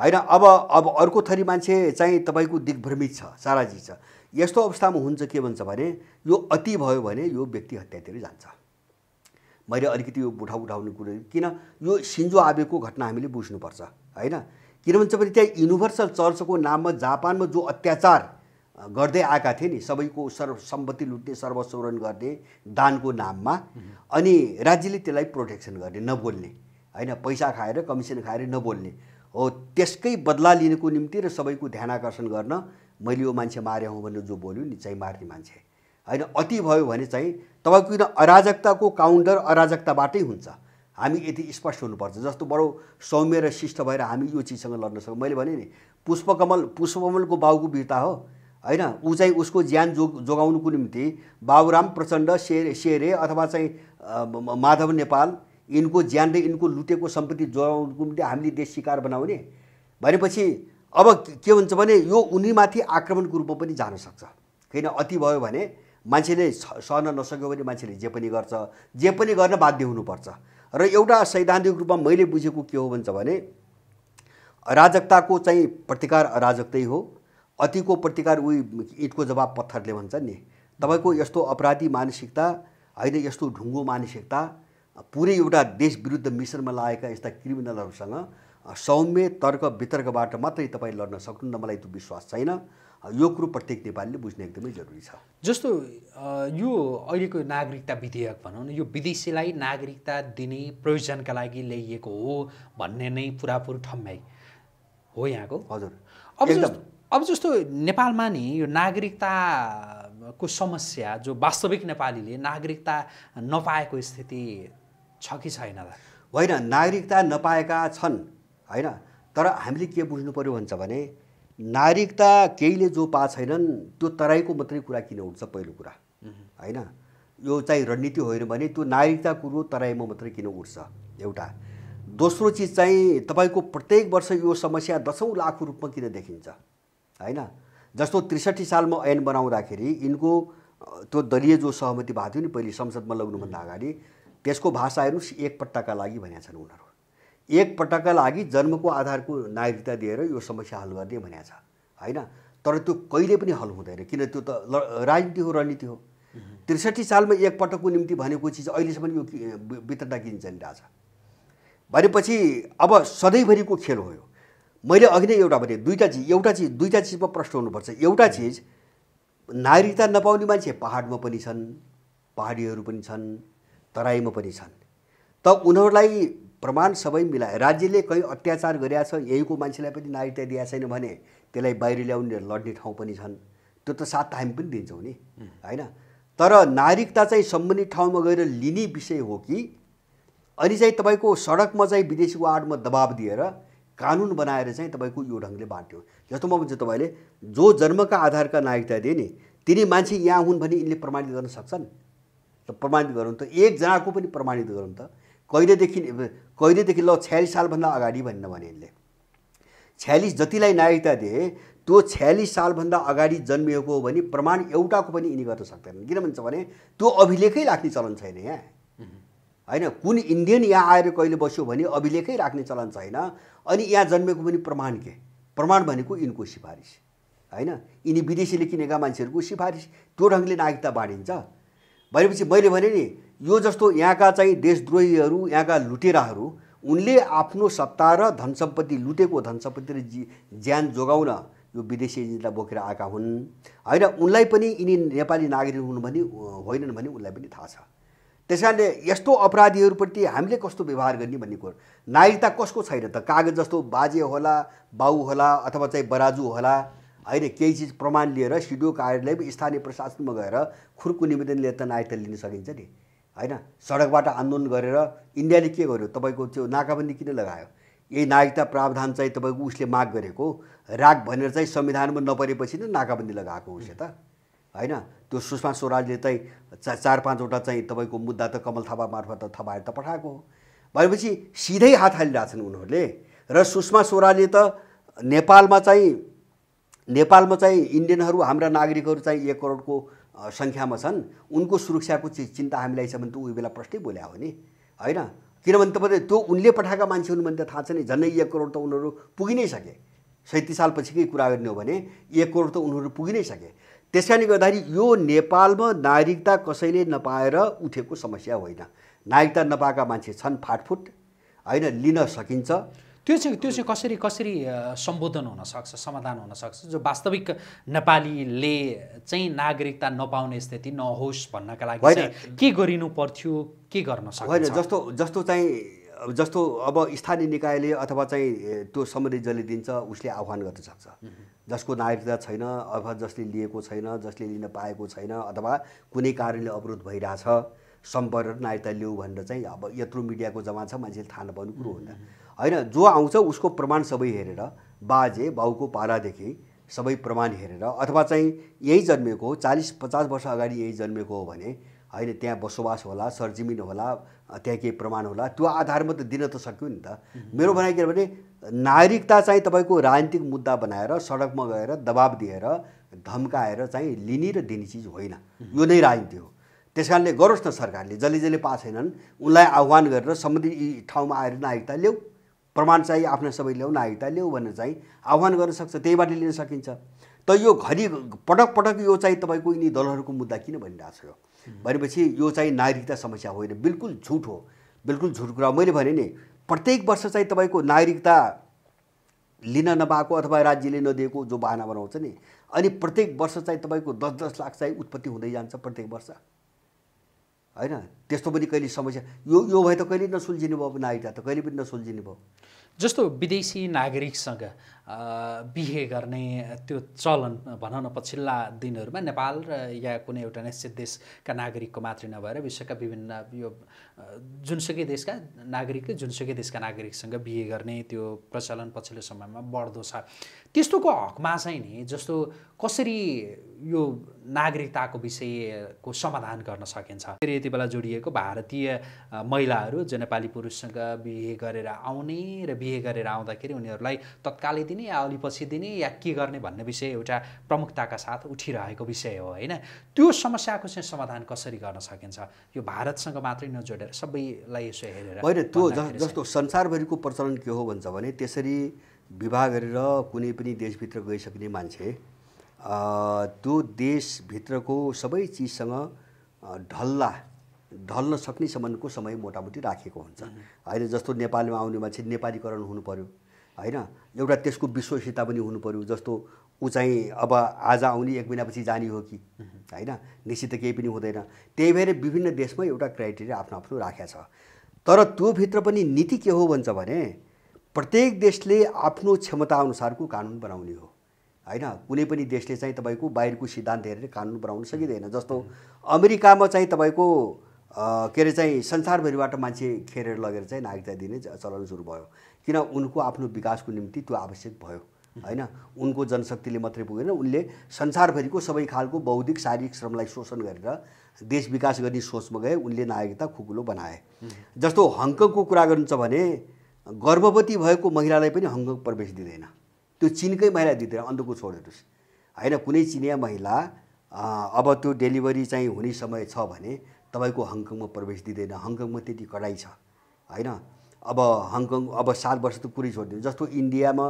होइन अब अब अर्को थरी मान्छे चाहिँ तपाईँको दिग्भ्रमित छ साराजी छ यस्तो अवस्थामा हुन्छ के भन्छ भने यो अति भयो भने यो व्यक्ति हत्यातिर जान्छ मैले अलिकति यो बुठा उठाउने कुरो किन यो सिन्जो आबेको घटना हामीले बुझ्नुपर्छ होइन किन भन्छ भने त्यहाँ युनिभर्सल चर्चको नाममा जापानमा जो अत्याचार गर्दै आएका थिए नि सबैको सम्पत्ति लुट्ने सर्वसोरण गर्ने दानको नाममा अनि राज्यले त्यसलाई प्रोटेक्सन गर्ने नबोल्ने होइन पैसा खाएर कमिसन खाएर नबोल्ने हो त्यसकै बदला लिनको निम्ति र सबैको ध्यान आकर्षण गर्न मैले यो मान्छे मारे हौँ भनेर जो बोल्यो नि चाहिँ मार्ने मान्छे होइन अति भयो भने चाहिँ तपाईँको किन अराजकताको काउन्टर अराजकताबाटै हुन्छ हामी यति स्पष्ट हुनुपर्छ जस्तो बडो सौम्य र शिष्ट भएर हामी यो चिजसँग लड्न सक्छौँ मैले भने नि पुष्पकमल पुष्पकमलको बाउको वीरता हो होइन ऊ चाहिँ उसको ज्यान जो जोगाउनुको निम्ति बाबुराम प्रचण्ड शेरे शेरे अथवा चाहिँ माधव नेपाल यिनको ज्यान र यिनको लुटेको सम्पत्ति जोगाउनुको निम्ति हामीले देश शिकार बनाउने भनेपछि अब के हुन्छ भने यो उनीमाथि आक्रमणको रूपमा पनि जान सक्छ किन अति भयो भने मान्छेले सहन नसक्यो भने मान्छेले जे पनि गर्छ जे पनि गर्न बाध्य हुनुपर्छ र एउटा सैद्धान्तिक रूपमा मैले बुझेको के हो भन्छ भने अराजकताको चाहिँ प्रतिकार अराजकतै हो अतिको प्रतिकार उही इटको जवाब पत्थरले भन्छ नि तपाईँको यस्तो अपराधी मानसिकता होइन यस्तो ढुङ्गो मानसिकता पुरै एउटा देश विरुद्ध मिसनमा लागेका यस्ता क्रिमिनलहरूसँग सौम्य तर्क वितर्कबाट मात्रै तपाईँ लड्न सक्नुहुन्न मलाई त्यो विश्वास छैन यो कुरो प्रत्येक नेपालीले बुझ्ने एकदमै जरुरी छ जस्तो यो अहिलेको नागरिकता विधेयक भनौँ न यो विदेशीलाई नागरिकता दिने प्रयोजनका लागि ल्याइएको हो भन्ने नै पुरापुर ठम्म्याइ हो यहाँको हजुर अब अब जस्तो नेपालमा नि यो नागरिकता को समस्या जो वास्तविक नेपालीले नागरिकता नपाएको स्थिति छ कि छैन होइन नागरिकता नपाएका छन् होइन तर हामीले के बुझ्नु पऱ्यो भन्छ भने नागरिकता केहीले जो पाएको छैनन् त्यो तराईको मात्रै कुरा किन हुन्छ पहिलो कुरा होइन यो चाहिँ रणनीति होइन भने त्यो नागरिकता कुरो तराईमा मात्रै किन उठ्छ एउटा दोस्रो चिज चाहिँ तपाईँको प्रत्येक वर्ष यो समस्या दसौँ लाखको रूपमा किन देखिन्छ होइन जस्तो त्रिसठी सालमा ऐन बनाउँदाखेरि यिनको त्यो दलीय जो सहमति भएको थियो नि पहिले संसदमा लग्नुभन्दा अगाडि त्यसको भाषा हेर्नुहोस् एकपट्टाका लागि भनेका छन् उनीहरू एकपटकका लागि जन्मको आधारको नागरिकता दिएर यो समस्या हल गर्ने भनेको छ होइन तर त्यो कहिले पनि हल हुँदैन किन त्यो त राजनीति हो रणनीति हो त्रिसठी सालमा एकपटकको निम्ति भनेको चिज अहिलेसम्म यो वितरता किन चलिरहेछ भनेपछि अब सधैँभरिको खेल हो यो मैले अघि नै एउटा भने दुईवटा चिज एउटा चिज दुईवटा चिजमा प्रश्न हुनुपर्छ एउटा चिज नागरिकता नपाउने मान्छे पहाडमा पनि छन् पहाडीहरू पनि छन् तराईमा पनि छन् त उनीहरूलाई प्रमाण सबै मिलाए राज्यले कहीँ अत्याचार गरिरहेछ यहीँको मान्छेलाई पनि नागरिकता दिएको छैन भने त्यसलाई बाहिर ल्याउने लड्ने ठाउँ पनि छन् त्यो त साथ हामी पनि दिन्छौँ नि होइन तर नागरिकता चाहिँ सम्बन्धित ठाउँमा गएर लिने विषय हो कि अनि चाहिँ तपाईँको सडकमा चाहिँ विदेशी वार्डमा दबाब दिएर कानुन बनाएर चाहिँ तपाईँको यो ढङ्गले बाँट्यो जस्तो म भन्छु तपाईँले जो जन्मका आधारका नागरिकता दिए नि तिनी मान्छे यहाँ हुन् भने यिनले प्रमाणित गर्न सक्छन् त प्रमाणित गरौँ त एकजनाको पनि प्रमाणित गरौँ त कहिलेदेखि कहिलेदेखि ल छ्यालिस सालभन्दा अगाडि भन्न भने यसले छ्यालिस जतिलाई नागरिकता दिए त्यो छ्यालिस सालभन्दा अगाडि जन्मिएको हो भने प्रमाण एउटाको पनि यिनी गर्न सक्दैनन् किन भन्छ भने त्यो अभिलेखै राख्ने चलन छैन यहाँ होइन कुन इन्डियन यहाँ आएर कहिले बस्यो भने अभिलेखै राख्ने चलन छैन अनि यहाँ जन्मेको पनि प्रमाण के प्रमाण भनेको यिनको सिफारिस होइन यिनी विदेशीले किनेका मान्छेहरूको सिफारिस त्यो ढङ्गले नागरिकता बाँडिन्छ भनेपछि मैले भने नि यो जस्तो यहाँका चाहिँ देशद्रोहीहरू यहाँका लुटेराहरू उनले आफ्नो सत्ता र धन सम्पत्ति लुटेको धन सम्पत्ति र जी ज्यान जोगाउन यो विदेशी एजेन्टलाई बोकेर आएका हुन् होइन उनलाई पनि यिनी नेपाली नागरिक हुन् भने होइनन् भने उनलाई पनि थाहा छ त्यस कारणले यस्तो अपराधीहरूप्रति हामीले कस्तो व्यवहार गर्ने भन्ने कुरो नागरिकता कसको छैन त कागज जस्तो बाजे होला बाउ होला अथवा चाहिँ बराजु होला होइन केही चिज प्रमाण लिएर सिडिओ कार्यालय स्थानीय प्रशासनमा गएर खुर्को निवेदन लिएर त नागरिकता लिन सकिन्छ नि होइन सडकबाट आन्दोलन गरेर इन्डियाले के गर्यो तपाईँको त्यो नाकाबन्दी किन लगायो यही नागरिकता प्रावधान चाहिँ तपाईँको उसले माग गरेको राग भनेर चाहिँ संविधानमा नपरेपछि नै नाकाबन्दी लगाएको उसले त होइन त्यो सुषमा स्वराजले चाहिँ चा चार पाँचवटा चाहिँ तपाईँको मुद्दा त कमल थापा मार्फत त थपाएर त पठाएको हो भनेपछि सिधै हात हालिरहेछन् उनीहरूले र सुषमा स्वराजले त नेपालमा चाहिँ नेपालमा चाहिँ इन्डियनहरू हाम्रा नागरिकहरू चाहिँ एक करोडको सङ्ख्यामा छन् उनको सुरक्षाको चिन्ता हामीलाई छ भने त उही बेला प्रश्नै बोल्या हो नि होइन किनभने तपाईँले त्यो उनले पठाएका मान्छे हुनु भने त थाहा छ नि झन्डै एक करोड त उनीहरू पुगि नै सके सैँतिस सालपछिकै कुरा गर्ने हो भने एक करोड त उनीहरू पुगि नै सके त्यस कारणले गर्दाखेरि यो नेपालमा नागरिकता कसैले नपाएर उठेको समस्या होइन नागरिकता नपाएका मान्छे छन् फाटफुट होइन लिन सकिन्छ त्यो चाहिँ त्यो चाहिँ कसरी कसरी सम्बोधन हुनसक्छ समाधान हुनसक्छ जो वास्तविक नेपालीले चाहिँ नागरिकता नपाउने स्थिति नहोस् भन्नका लागि के गरिनु पर्थ्यो के गर्न सक्छ होइन जस्तो जस्तो चाहिँ जस्तो अब स्थानीय निकायले अथवा चाहिँ त्यो सम्बन्धित जसले दिन्छ उसले आह्वान गर्न सक्छ जसको नागरिकता छैन अथवा जसले लिएको छैन जसले लिन पाएको छैन अथवा कुनै कारणले अवरोध भइरहेछ सम्पर्क नागरिकता लिऊ भनेर चाहिँ अब यत्रो मिडियाको जमा छ मान्छेले थाहा नपाउने कुरो होइन होइन जो आउँछ उसको प्रमाण सबै हेरेर बाजे बाउको पालादेखि सबै प्रमाण हेरेर अथवा चाहिँ यही जन्मेको हो चालिस पचास वर्ष अगाडि यही जन्मेको हो भने होइन त्यहाँ बसोबास होला सरजिमिन होला त्यहाँ केही प्रमाण होला त्यो आधारमा त दिन त सक्यो नि त मेरो भनाइ के भने नागरिकता चाहिँ तपाईँको राजनीतिक मुद्दा बनाएर सडकमा गएर दबाब दिएर धम्काएर चाहिँ लिने र दिने चिज होइन यो नै राजनीति हो त्यस कारणले गरोस् न सरकारले जसले जसले पास छैनन् उनलाई आह्वान गरेर सम्बन्धित ठाउँमा आएर नागरिकता ल्याऊ प्रमाण चाहिँ आफ्नो सबै ल्याऊ नागरिकता ल्याऊ भनेर चाहिँ आह्वान गर्न सक्छ त्यहीबाट लिन सकिन्छ त यो घरि पटक पटक यो चाहिँ तपाईँको यिनी दलहरूको मुद्दा किन भनिरहेको छ यो भनेपछि यो चाहिँ नागरिकता समस्या होइन बिल्कुल झुट हो बिल्कुल झुट कुरा मैले भने नि प्रत्येक वर्ष चाहिँ तपाईँको नागरिकता लिन नपाएको अथवा राज्यले नदिएको जो बाहना बनाउँछ नि अनि प्रत्येक वर्ष चाहिँ तपाईँको दस दस लाख चाहिँ उत्पत्ति हुँदै जान्छ प्रत्येक वर्ष होइन त्यस्तो पनि कहिले समस्या यो यो भए त कहिले नसुल्झिनु भयो नागरिकता त कहिले पनि नसुल्झिनु भयो जस्तो विदेशी नागरिकसँग बिहे गर्ने त्यो चलन भनौँ न पछिल्ला दिनहरूमा नेपाल र या कुनै एउटा निश्चित देशका नागरिकको मात्रै नभएर विश्वका विभिन्न यो जुनसुकै देशका नागरिकले जुनसुकै देशका नागरिकसँग बिहे गर्ने त्यो प्रचलन पछिल्लो समयमा बढ्दो छ त्यस्तोको हकमा चाहिँ नि जस्तो कसरी यो नागरिकताको विषयको समाधान गर्न सकिन्छ फेरि यति बेला जोडिएको भारतीय महिलाहरू जो नेपाली पुरुषसँग बिहे गरेर आउने र बिहे गरेर आउँदाखेरि उनीहरूलाई तत्कालै दिने या अलिपछि दिने या के गर्ने भन्ने विषय एउटा प्रमुखताका साथ उठिरहेको विषय हो होइन त्यो समस्याको चाहिँ समाधान कसरी गर्न सकिन्छ यो भारतसँग मात्रै नजोड हेरेर सबैलाई यसो हेरेर होइन त्यो जस्तो संसारभरिको प्रचलन के हो भन्छ भने त्यसरी विवाह गरेर कुनै पनि देशभित्र गइसक्ने मान्छे त्यो देशभित्रको सबै चिजसँग ढल्ला ढल्न सक्ने सम्बन्धको समय मोटामोटी राखेको हुन्छ होइन जस्तो नेपालमा आउने मान्छे नेपालीकरण हुनु पऱ्यो होइन एउटा त्यसको विश्वसिता पनि हुनु पऱ्यो जस्तो ऊ चाहिँ अब आज आउने एक महिनापछि जाने हो कि होइन निश्चित त केही पनि हुँदैन त्यही भएर विभिन्न देशमा एउटा क्राइटेरिया आफ्नो आफ्नो राखेको छ तर त्योभित्र पनि नीति के हो भन्छ भने प्रत्येक देशले आफ्नो क्षमताअनुसारको कानुन बनाउने हो होइन कुनै पनि देशले चाहिँ तपाईँको बाहिरको सिद्धान्त हेरेर कानुन बनाउन सकिँदैन जस्तो अमेरिकामा चाहिँ तपाईँको के अरे चाहिँ संसारभरिबाट मान्छे खेरेर लगेर चाहिँ नागरिकता दिने चलन सुरु भयो किन उनको आफ्नो विकासको निम्ति त्यो आवश्यक भयो होइन उनको जनशक्तिले मात्रै पुगेन उनले संसारभरिको सबै खालको बौद्धिक शारीरिक श्रमलाई शोषण गरेर देश विकास गर्ने सोचमा गए उनले नागरिकता खुकुलो बनाए जस्तो हङकङको कुरा छ भने गर्भवती भएको महिलालाई पनि हङकङ प्रवेश दिँदैन त्यो चिनकै महिला दिँदैन अन्धको हेर्नुहोस् होइन कुनै चिनिया महिला अब त्यो डेलिभरी चाहिँ हुने समय छ भने तपाईँको हङकङमा प्रवेश दिँदैन हङकङमा त्यति कडाइ छ होइन अब हङकङ अब सात वर्ष त कुरै छोडिदिनु जस्तो इन्डियामा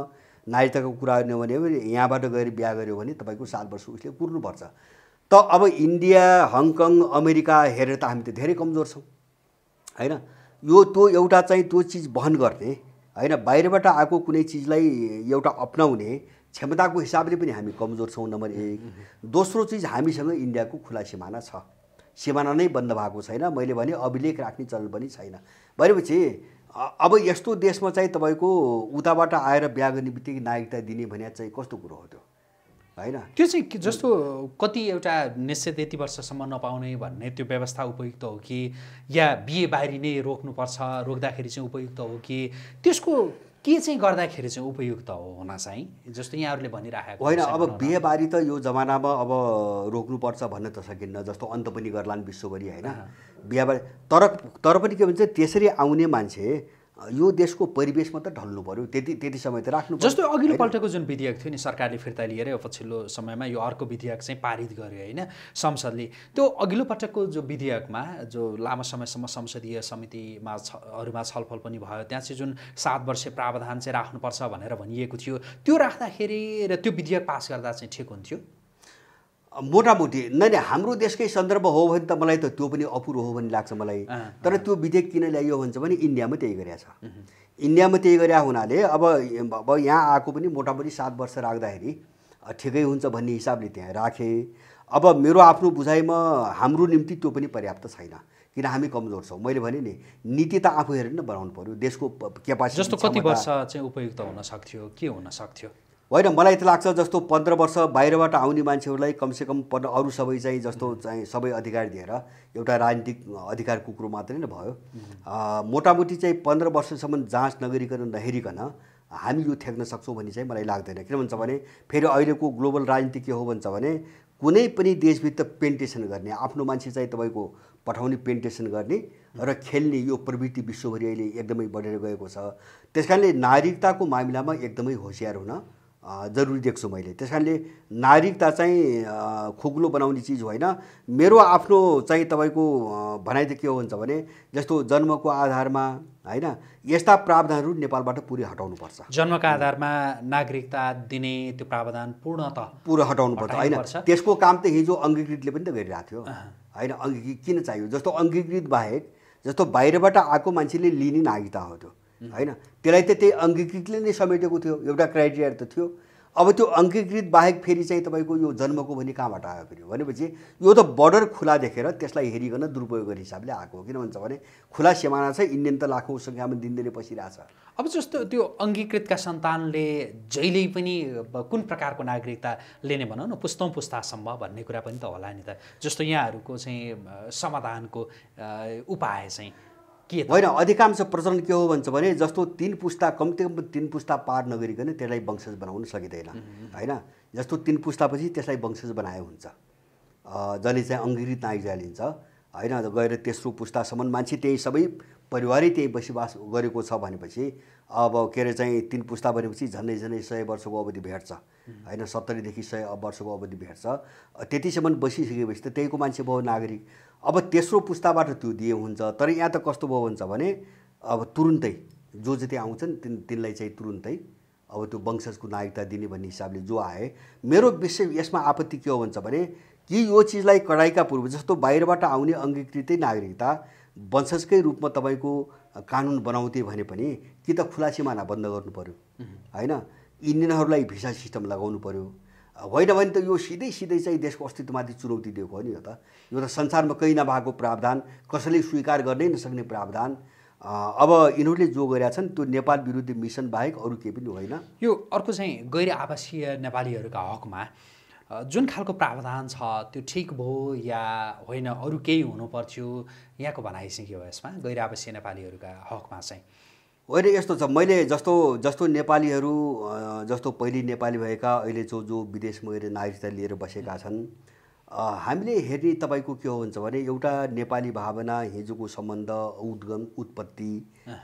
नायिताको कुरा गर्ने हो भने यहाँबाट गएर बिहा गऱ्यो भने तपाईँको सात वर्ष उसले कुर्नुपर्छ त अब इन्डिया हङकङ अमेरिका हेरेर त हामी त धेरै कमजोर छौँ होइन यो त्यो एउटा चाहिँ त्यो चिज वहन गर्ने होइन बाहिरबाट आएको कुनै चिजलाई एउटा अप्नाउने क्षमताको हिसाबले पनि हामी कमजोर छौँ नम्बर एक दोस्रो चिज हामीसँग इन्डियाको खुला सिमाना छ सिमाना नै बन्द भएको छैन मैले भने अभिलेख राख्ने चलन पनि छैन भनेपछि अब यस्तो देशमा चाहिँ तपाईँको उताबाट आएर बिहा गर्ने बित्तिकै नागरिकता दिने भने चाहिँ कस्तो कुरो हो त्यो होइन त्यो चाहिँ जस्तो कति एउटा निश्चित यति वर्षसम्म नपाउने भन्ने त्यो व्यवस्था उपयुक्त हो कि या बिहे बाहिरी नै रोक्नुपर्छ रोक्दाखेरि चाहिँ उपयुक्त हो कि त्यसको के चाहिँ गर्दाखेरि चाहिँ उपयुक्त हो हुन चाहिँ जस्तो यहाँहरूले भनिराखेको होइन अब बिहेबारी त यो जमानामा अब रोक्नुपर्छ भन्न त सकिन्न जस्तो अन्त पनि गर्लान् विश्वभरि होइन बिहेबारी तर तर पनि के भन्छ त्यसरी आउने मान्छे यो देशको परिवेशमा त ढल्नु पऱ्यो त्यति त्यति समय त राख्नु जस्तो अघिल्लो पल्टको जुन विधेयक थियो नि सरकारले फिर्ता लिएर यो पछिल्लो समयमा यो अर्को विधेयक चाहिँ पारित गर्यो होइन संसदले त्यो अघिल्लो पटकको जो विधेयकमा जो लामो समयसम्म संसदीय समितिमा छहरूमा छलफल पनि भयो त्यहाँ चाहिँ जुन सात वर्ष प्रावधान चाहिँ राख्नुपर्छ भनेर भनिएको थियो त्यो राख्दाखेरि र त्यो विधेयक पास गर्दा चाहिँ ठिक हुन्थ्यो मोटामोटी नै नै हाम्रो देशकै सन्दर्भ हो भने त मलाई त त्यो पनि अपुरो हो भन्ने लाग्छ मलाई तर त्यो विधेयक किन ल्याइयो भन्छ भने इन्डियामा त्यही छ इन्डियामा त्यही गरे हुनाले अब अब यहाँ आएको पनि मोटामोटी सात वर्ष राख्दाखेरि ठिकै हुन्छ भन्ने हिसाबले त्यहाँ राखेँ अब मेरो आफ्नो बुझाइमा हाम्रो निम्ति त्यो पनि पर्याप्त छैन किन हामी कमजोर छौँ मैले भने नि नीति त आफू हेरेर नै बनाउनु पऱ्यो देशको क्यापासिटी जस्तो कति वर्ष चाहिँ उपयुक्त हुन सक्थ्यो के हुन सक्थ्यो होइन मलाई त लाग्छ जस्तो पन्ध्र वर्ष बाहिरबाट आउने मान्छेहरूलाई कमसेकम पन्ध्र अरू सबै चाहिँ जस्तो चाहिँ सबै अधिकार दिएर एउटा राजनीतिक अधिकार कुकुरो मात्रै नै भयो मोटामोटी चाहिँ पन्ध्र वर्षसम्म जाँच नगरिकन नहेरिकन हामी यो थ्याक्न सक्छौँ भन्ने चाहिँ मलाई लाग्दैन किन भन्छ भने फेरि अहिलेको ग्लोबल राजनीति के हो भन्छ भने कुनै पनि देशभित्र पेन्टेसन गर्ने आफ्नो मान्छे चाहिँ तपाईँको पठाउने पेन्टेसन गर्ने र खेल्ने यो प्रवृत्ति विश्वभरि अहिले एकदमै बढेर गएको छ त्यस कारणले नागरिकताको मामिलामा एकदमै होसियार हुन जरुरी देख्छु मैले त्यस कारणले नागरिकता चाहिँ खोक्लो बनाउने चिज होइन मेरो आफ्नो चाहिँ तपाईँको भनाइ त के हुन्छ भने जस्तो जन्मको आधारमा होइन यस्ता प्रावधानहरू नेपालबाट पुरै हटाउनुपर्छ जन्मका आधारमा नागरिकता दिने त्यो प्रावधान पूर्णत पुरा हटाउनुपर्छ होइन त्यसको काम त हिजो अङ्गीकृतले पनि त गरिरहेको थियो होइन अङ्गीकृत किन चाहियो जस्तो अङ्गीकृत बाहेक जस्तो बाहिरबाट आएको मान्छेले लिने नागरिकता हो त्यो होइन त्यसलाई त त्यही अङ्गीकृतले नै समेटेको थियो एउटा क्राइटेरिया त थियो अब त्यो अङ्गीकृत बाहेक फेरि चाहिँ तपाईँको यो जन्मको भने कहाँबाट आयो फेरि भनेपछि यो त बर्डर खुला देखेर त्यसलाई हेरिकन दुरुपयोग गर्ने हिसाबले आएको हो किन भन्छ भने खुला सिमाना चाहिँ इन्डियन त लाखौँ सङ्ख्यामा दिनदिनै पसिरहेछ अब जस्तो त्यो अङ्गीकृतका सन्तानले जहिले पनि कुन प्रकारको नागरिकता लिने भनौँ न पुस्तौँ पुस्तासम्म भन्ने कुरा पनि त होला नि त जस्तो यहाँहरूको चाहिँ समाधानको उपाय चाहिँ के होइन अधिकांश प्रचलन के हो भन्छ भने जस्तो तिन पुस्ता कम्ती कम्ती तिन पुस्ता पार नगरिकन त्यसलाई वंशज बनाउन सकिँदैन होइन जस्तो तिन पुस्तापछि त्यसलाई वंशज बनायो हुन्छ जसले चाहिँ अङ्ग्रित नायिका होइन गएर तेस्रो पुस्तासम्म मान्छे त्यही सबै परिवारै त्यही बसोबास गरेको छ भनेपछि अब के अरे चाहिँ तिन पुस्ता भनेपछि झन्डै झन्डै सय वर्षको अवधि भेट्छ होइन सत्तरीदेखि सय वर्षको अवधि भेट्छ त्यतिसम्म बसिसकेपछि त त्यहीको मान्छे भयो नागरिक अब तेस्रो पुस्ताबाट त्यो दिए हुन्छ तर यहाँ त कस्तो भयो भन्छ भने अब तुरुन्तै जो जति आउँछन् तिन तिनलाई चाहिँ तुरुन्तै अब त्यो वंशजको नागरिकता दिने भन्ने हिसाबले जो आए मेरो विषय यसमा आपत्ति के हो भन्छ भने कि यो चिजलाई कडाइका पूर्व जस्तो बाहिरबाट आउने अङ्गीकृतै नागरिकता वंशजकै रूपमा तपाईँको कानुन बनाउँथे भने पनि कि त खुला सिमाना बन्द गर्नु पऱ्यो होइन इन्डियनहरूलाई भिसा सिस्टम लगाउनु पऱ्यो होइन भने त यो सिधै सिधै चाहिँ देशको अस्तित्वमाथि चुनौती दिएको हो नि यो त यो त संसारमा कहीँ नभएको प्रावधान कसैले स्वीकार गर्नै नसक्ने प्रावधान अब यिनीहरूले जो गरेका छन् त्यो नेपाल विरुद्ध मिसन बाहेक अरू केही पनि होइन यो अर्को चाहिँ गैर आवासीय नेपालीहरूका हकमा जुन खालको प्रावधान छ त्यो ठिक भयो या होइन अरू केही हुनुपर्थ्यो यहाँको भनाइ चाहिँ के हो यसमा गैर आवासीय नेपालीहरूका हकमा चाहिँ होइन यस्तो छ मैले जस्तो जस्तो नेपालीहरू जस्तो पहिले नेपाली भएका अहिले जो जो विदेशमा गएर नागरिकता लिएर बसेका छन् हामीले हेर्ने तपाईँको के हो हुन्छ भने एउटा नेपाली भावना हिजोको सम्बन्ध उद्गम उत्पत्ति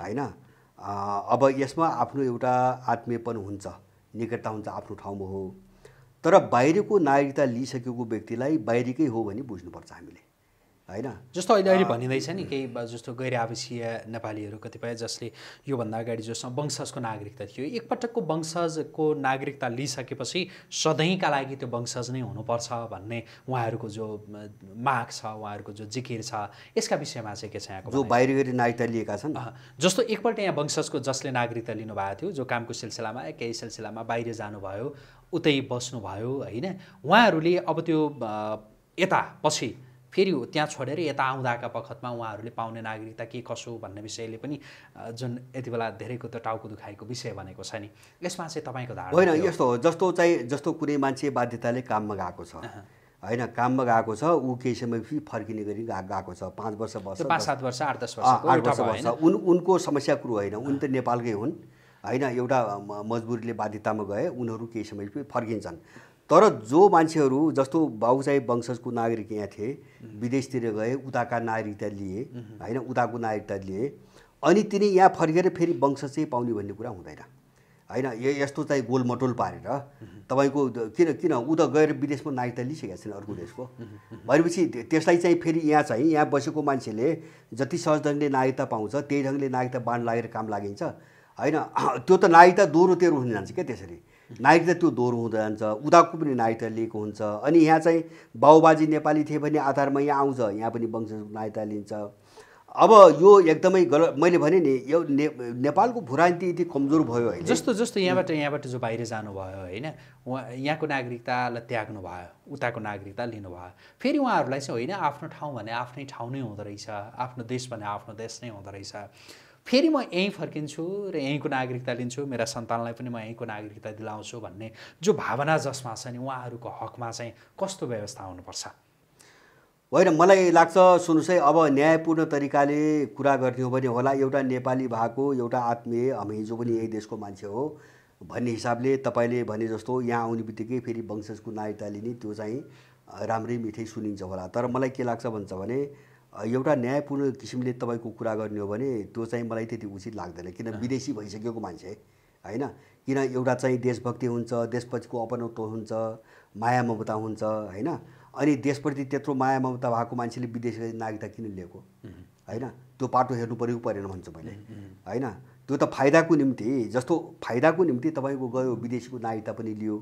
होइन अब यसमा आफ्नो एउटा आत्मीयपन हुन्छ निकटता हुन्छ आफ्नो ठाउँमा हो तर बाहिरको नागरिकता लिइसकेको व्यक्तिलाई बाहिरकै हो भने बुझ्नुपर्छ हामीले होइन जस्तो अहिले अहिले भनिँदैछ नि केही जस्तो गैर आवासीय नेपालीहरू कतिपय जसले योभन्दा अगाडि जोसँग वंशजको नागरिकता थियो एकपटकको वंशजको नागरिकता लिइसकेपछि सधैँका लागि त्यो वंशज नै हुनुपर्छ भन्ने उहाँहरूको जो माग छ उहाँहरूको जो जिकिर छ यसका विषयमा चाहिँ के छ यहाँको जो बाहिर गएर नागरिकता लिएका छन् जस्तो एकपल्ट यहाँ वंशजको जसले नागरिकता लिनुभएको थियो जो कामको सिलसिलामा केही सिलसिलामा बाहिर जानुभयो उतै बस्नुभयो होइन उहाँहरूले अब त्यो यता पछि फेरि त्यहाँ छोडेर यता आउँदाका बखतमा उहाँहरूले पाउने नागरिकता के कसो भन्ने विषयले पनि जुन यति बेला धेरैको त टाउको दुखाएको विषय भनेको छ नि यसमा चाहिँ तपाईँको धारणा होइन यस्तो हो जस्तो चाहिँ जस्तो कुनै मान्छे बाध्यताले काममा गएको छ होइन काममा गएको छ ऊ केही समय फेरि फर्किने गरी गएको छ पाँच वर्ष भयो पाँच सात वर्ष आठ दस वर्ष आठ वर्ष उन उनको समस्या कुरो होइन उन त नेपालकै हुन् होइन एउटा मजबुरीले बाध्यतामा गए उनीहरू केही समय फर्किन्छन् तर जो मान्छेहरू जस्तो बाबुसाई वंशजको नागरिक यहाँ थिए विदेशतिर गए उताका नागरिकता लिए होइन उताको नागरिकता लिए अनि तिनी यहाँ फर्केर फेरि वंशज चाहिँ पाउने भन्ने कुरा हुँदैन होइन यस्तो चाहिँ गोलमटोल पारेर तपाईँको किन किन ऊ त गएर विदेशमा नागरिकता लिइसकेका छैन अर्को देशको भनेपछि त्यसलाई चाहिँ फेरि यहाँ चाहिँ यहाँ बसेको मान्छेले जति सहज ढङ्गले नागरिकता पाउँछ त्यही ढङ्गले नागरिकता बाँड लागेर काम लागिन्छ होइन त्यो त नायिता दोहोरो तेह्रो हुन जान्छ क्या त्यसरी नायिकता त्यो दोहोरो हुँदै जान्छ उताको पनि नायिता लिएको हुन्छ अनि यहाँ चाहिँ बाउबाजी नेपाली थिए भने आधारमा यहाँ आउँछ यहाँ पनि वंश नायिता लिन्छ अब यो एकदमै गलत मैले भने नि यो नेपालको भुरान्ती यति कमजोर भयो है जस्तो जस्तो यहाँबाट यहाँबाट जो बाहिर जानुभयो होइन उहाँ यहाँको नागरिकतालाई त्याग्नु भयो उताको नागरिकता लिनुभयो फेरि उहाँहरूलाई चाहिँ होइन आफ्नो ठाउँ भने आफ्नै ठाउँ नै हुँदो रहेछ आफ्नो देश भने आफ्नो देश नै हुँदो रहेछ फेरि म यहीँ फर्किन्छु र यहीँको नागरिकता लिन्छु मेरा सन्तानलाई पनि म यहीँको नागरिकता दिलाउँछु भन्ने जो भावना जसमा छ नि उहाँहरूको हकमा चाहिँ कस्तो व्यवस्था हुनुपर्छ होइन मलाई लाग्छ सुन्नुहोस् है अब न्यायपूर्ण तरिकाले कुरा गरिदियो भने होला एउटा नेपाली भएको एउटा आत्मीय हामी जो पनि यही देशको मान्छे हो भन्ने हिसाबले तपाईँले भने जस्तो यहाँ आउने बित्तिकै फेरि वंशजको नागरिकता लिने त्यो चाहिँ राम्रै मिठै सुनिन्छ होला तर मलाई के लाग्छ भन्छ भने एउटा न्यायपूर्ण किसिमले तपाईँको कुरा गर्ने हो भने त्यो चाहिँ मलाई त्यति उचित लाग्दैन किन विदेशी भइसकेको मान्छे होइन किन एउटा चाहिँ देशभक्ति हुन्छ देशपछिको अपनत्व हुन्छ माया ममता हुन्छ होइन अनि देशप्रति त्यत्रो माया ममता भएको मान्छेले विदेशी नागरिकता किन लिएको होइन त्यो पाटो हेर्नु पऱ्यो परेन भन्छु मैले होइन त्यो त फाइदाको निम्ति जस्तो फाइदाको निम्ति तपाईँको गयो विदेशीको नागरिकता पनि लियो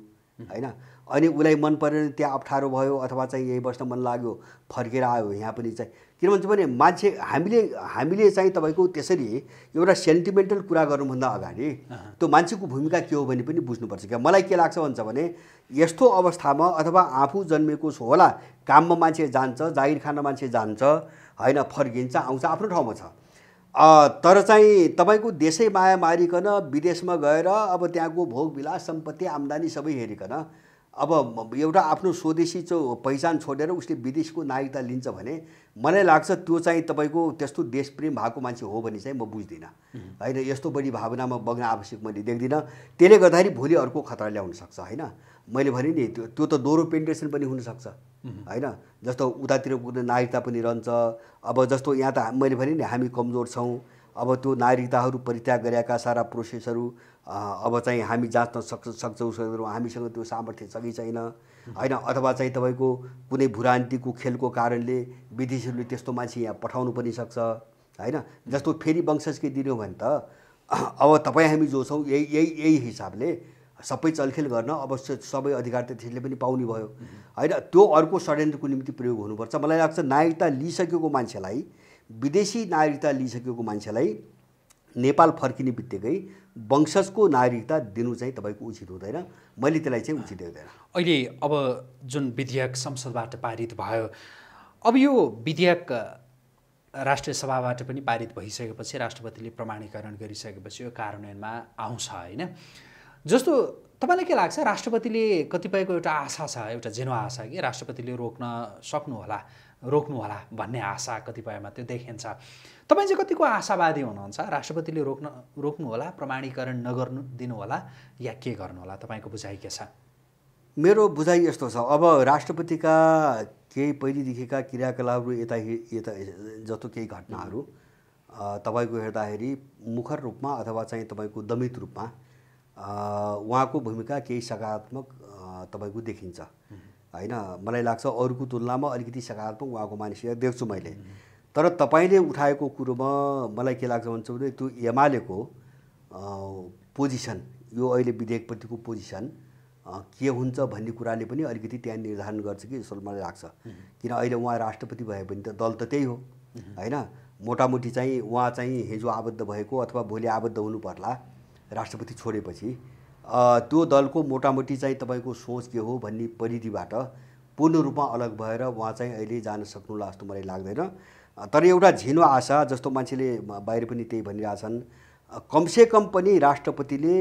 होइन अनि उसलाई मन परेन त्यहाँ अप्ठ्यारो भयो अथवा चाहिँ यही बस्न मन लाग्यो फर्केर आयो यहाँ पनि चाहिँ किन भन्छ भने मान्छे हामीले हामीले चाहिँ तपाईँको त्यसरी एउटा सेन्टिमेन्टल कुरा गर्नुभन्दा अगाडि त्यो मान्छेको भूमिका के हो भने पनि बुझ्नुपर्छ क्या मलाई के लाग्छ भन्छ भने यस्तो अवस्थामा अथवा आफू जन्मेको छ होला काममा मान्छे जान्छ जागिर खान मान्छे जान्छ होइन फर्किन्छ आउँछ आफ्नो ठाउँमा छ तर चाहिँ तपाईँको देशै माया मारिकन विदेशमा गएर अब त्यहाँको भोग विलास सम्पत्ति आम्दानी सबै हेरिकन अब एउटा आफ्नो स्वदेशी चाहिँ पहिचान छोडेर उसले विदेशको नागरिकता लिन्छ भने मलाई लाग्छ त्यो चाहिँ तपाईँको त्यस्तो देशप्रेम भएको मान्छे हो भने चाहिँ म बुझ्दिनँ होइन यस्तो बढी भावनामा बग्न आवश्यक मैले देख्दिनँ त्यसले गर्दाखेरि भोलि अर्को खतरा ल्याउन सक्छ होइन मैले भने नि त्यो त्यो त दोहोरो पेन्टेसन पनि हुनसक्छ होइन जस्तो उतातिर पुग्ने नागरिकता पनि रहन्छ अब जस्तो यहाँ त मैले भने नि हामी कमजोर छौँ अब त्यो नागरिकताहरू परित्याग गरेका सारा प्रोसेसहरू अब चाहिँ हामी जाँच्न सक्छ सक्छौँ हामीसँग त्यो सामर्थ्य छ कि छैन होइन अथवा चाहिँ तपाईँको कुनै भुरान्तिको खेलको कारणले विदेशीहरूले त्यस्तो मान्छे यहाँ पठाउनु पनि सक्छ होइन जस्तो फेरि के दिनु भने त अब तपाईँ हामी जो छौँ यही यही यही हिसाबले सबै चलखेल गर्न अवश्य सबै अधिकार त त्यसले पनि पाउने भयो होइन त्यो अर्को षड्यन्त्रको निम्ति प्रयोग हुनुपर्छ मलाई लाग्छ नागरिकता लिइसकेको मान्छेलाई विदेशी नागरिकता लिइसकेको मान्छेलाई नेपाल फर्किने बित्तिकै वंशजको नागरिकता दिनु चाहिँ तपाईँको उचित हुँदैन मैले त्यसलाई चाहिँ उचित देख्दैन अहिले अब जुन विधेयक संसदबाट पारित भयो अब यो विधेयक राष्ट्रिय सभाबाट पनि पारित भइसकेपछि राष्ट्रपतिले प्रमाणीकरण गरिसकेपछि यो कार्यान्वयनमा आउँछ होइन जस्तो तपाईँलाई के लाग्छ राष्ट्रपतिले कतिपयको एउटा आशा छ एउटा जेनो आशा कि राष्ट्रपतिले रोक्न सक्नु होला रोक्नु होला भन्ने आशा कतिपयमा त्यो देखिन्छ तपाईँ चाहिँ कतिको आशावादी हुनुहुन्छ राष्ट्रपतिले रोक्न होला प्रमाणीकरण नगर्नु दिनु होला या के गर्नु होला तपाईँको बुझाइ के छ मेरो बुझाइ यस्तो छ अब राष्ट्रपतिका केही पहिलेदेखिका क्रियाकलापहरू यता यता जस्तो केही घटनाहरू तपाईँको हेर्दाखेरि मुखर रूपमा अथवा चाहिँ तपाईँको दमित रूपमा उहाँको भूमिका केही सकारात्मक तपाईँको देखिन्छ होइन मलाई लाग्छ अरूको तुलनामा अलिकति सकारात्मक उहाँको मानिस देख्छु मैले तर तपाईँले उठाएको कुरोमा मलाई के लाग्छ भन्छ भने त्यो एमालेको पोजिसन यो अहिले विधेयकप्रतिको पोजिसन के हुन्छ भन्ने कुराले पनि अलिकति त्यहाँ निर्धारण गर्छ कि जस्तो मलाई लाग्छ किन अहिले उहाँ राष्ट्रपति भए पनि त दल त त्यही हो होइन मोटामोटी चाहिँ उहाँ चाहिँ हिजो आबद्ध भएको अथवा भोलि आबद्ध हुनु पर्ला राष्ट्रपति छोडेपछि त्यो दलको मोटामोटी चाहिँ तपाईँको सोच के हो भन्ने परिधिबाट पूर्ण रूपमा अलग भएर उहाँ चाहिँ अहिले जान सक्नुहोला जस्तो मलाई लाग्दैन तर एउटा झिनो आशा जस्तो मान्छेले बाहिर पनि त्यही भनिरहेछन् कमसे कम पनि राष्ट्रपतिले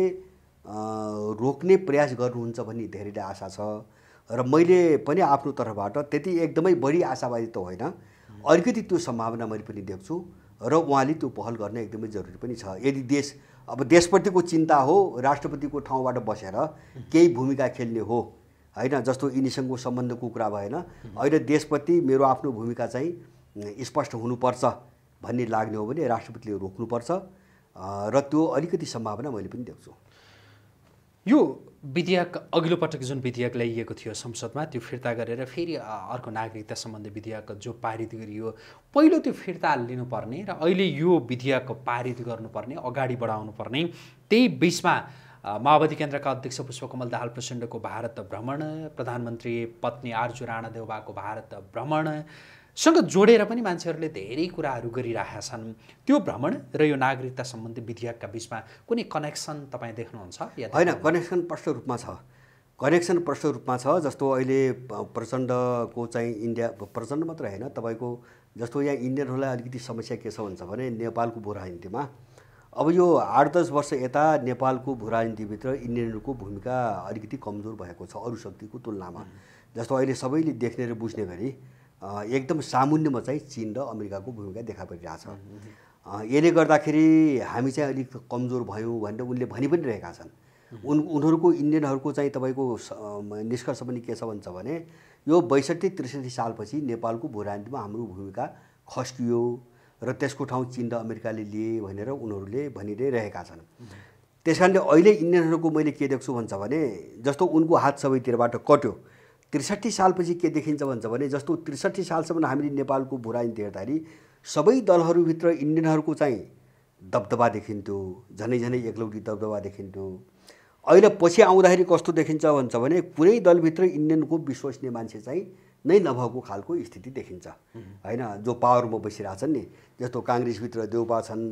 रोक्ने प्रयास गर्नुहुन्छ भन्ने धेरैले आशा छ र मैले पनि आफ्नो तर्फबाट त्यति एकदमै बढी आशावादी त होइन अलिकति त्यो सम्भावना मैले पनि देख्छु र उहाँले त्यो पहल गर्न एकदमै जरुरी पनि छ यदि देश अब देशप्रतिको चिन्ता हो राष्ट्रपतिको ठाउँबाट बसेर केही भूमिका खेल्ने हो होइन जस्तो यिनीसँगको सम्बन्धको कुरा भएन अहिले देशप्रति मेरो आफ्नो भूमिका चाहिँ स्पष्ट हुनुपर्छ भन्ने लाग्ने हो भने राष्ट्रपतिले रोक्नुपर्छ र त्यो अलिकति सम्भावना मैले पनि देख्छु यो विधेयक अघिल्लो पटक जुन विधेयक ल्याइएको थियो संसदमा त्यो फिर्ता गरेर फेरि अर्को नागरिकता सम्बन्धी विधेयक जो पारित गरियो पहिलो त्यो फिर्ता लिनुपर्ने र अहिले यो विधेयक पारित गर्नुपर्ने अगाडि बढाउनु पर्ने त्यही बिचमा माओवादी केन्द्रका अध्यक्ष पुष्पकमल दाहाल प्रचण्डको भारत भ्रमण प्रधानमन्त्री पत्नी आर्जु राणा देउबाको भारत भ्रमण सँग जोडेर पनि मान्छेहरूले धेरै कुराहरू गरिरहेका छन् त्यो भ्रमण र यो नागरिकता सम्बन्धी विधेयकका बिचमा कुनै कनेक्सन तपाईँ देख्नुहुन्छ या होइन कनेक्सन प्रष्ट रूपमा छ कनेक्सन प्रष्ट रूपमा छ जस्तो अहिले प्रचण्डको चाहिँ इन्डिया प्रचण्ड मात्र होइन तपाईँको जस्तो यहाँ इन्डियनहरूलाई अलिकति समस्या के छ भन्छ भने नेपालको भू राजनीतिमा अब यो आठ दस वर्ष यता नेपालको भू राजनीतिभित्र इन्डियनहरूको भूमिका अलिकति कमजोर भएको छ अरू शक्तिको तुलनामा जस्तो अहिले सबैले देख्ने र बुझ्ने गरी एकदम सामुन्यमा चाहिँ चिन र अमेरिकाको भूमिका देखा परिरहेछ यसले गर्दाखेरि हामी चाहिँ अलिक कमजोर भयौँ भनेर उनले भनि पनि रहेका छन् उन उनीहरूको इन्डियनहरूको चाहिँ तपाईँको निष्कर्ष पनि के छ भन्छ भने यो बैसठी त्रिसठी सालपछि नेपालको भूराजनीतिमा हाम्रो भूमिका खस्कियो र त्यसको ठाउँ चिन र अमेरिकाले लिए भनेर उनीहरूले भनिरहेका रहेका छन् त्यस कारणले अहिले इन्डियनहरूको मैले के देख्छु भन्छ भने जस्तो उनको हात सबैतिरबाट कट्यो त्रिसठी सालपछि के देखिन्छ भन्छ भने जस्तो त्रिसठी सालसम्म हामीले नेपालको बुराइन हेर्दाखेरि सबै दलहरूभित्र इन्डियनहरूको चाहिँ दबदबा देखिन्थ्यो झनै झनै एकलौटी दबदबा देखिन्थ्यो अहिले पछि आउँदाखेरि कस्तो देखिन्छ भन्छ भने कुनै दलभित्र इन्डियनको विश्वसनीय मान्छे चाहिँ नै नभएको खालको स्थिति देखिन्छ होइन जो पावरमा बसिरहेछन् नि जस्तो काङ्ग्रेसभित्र देउपा छन्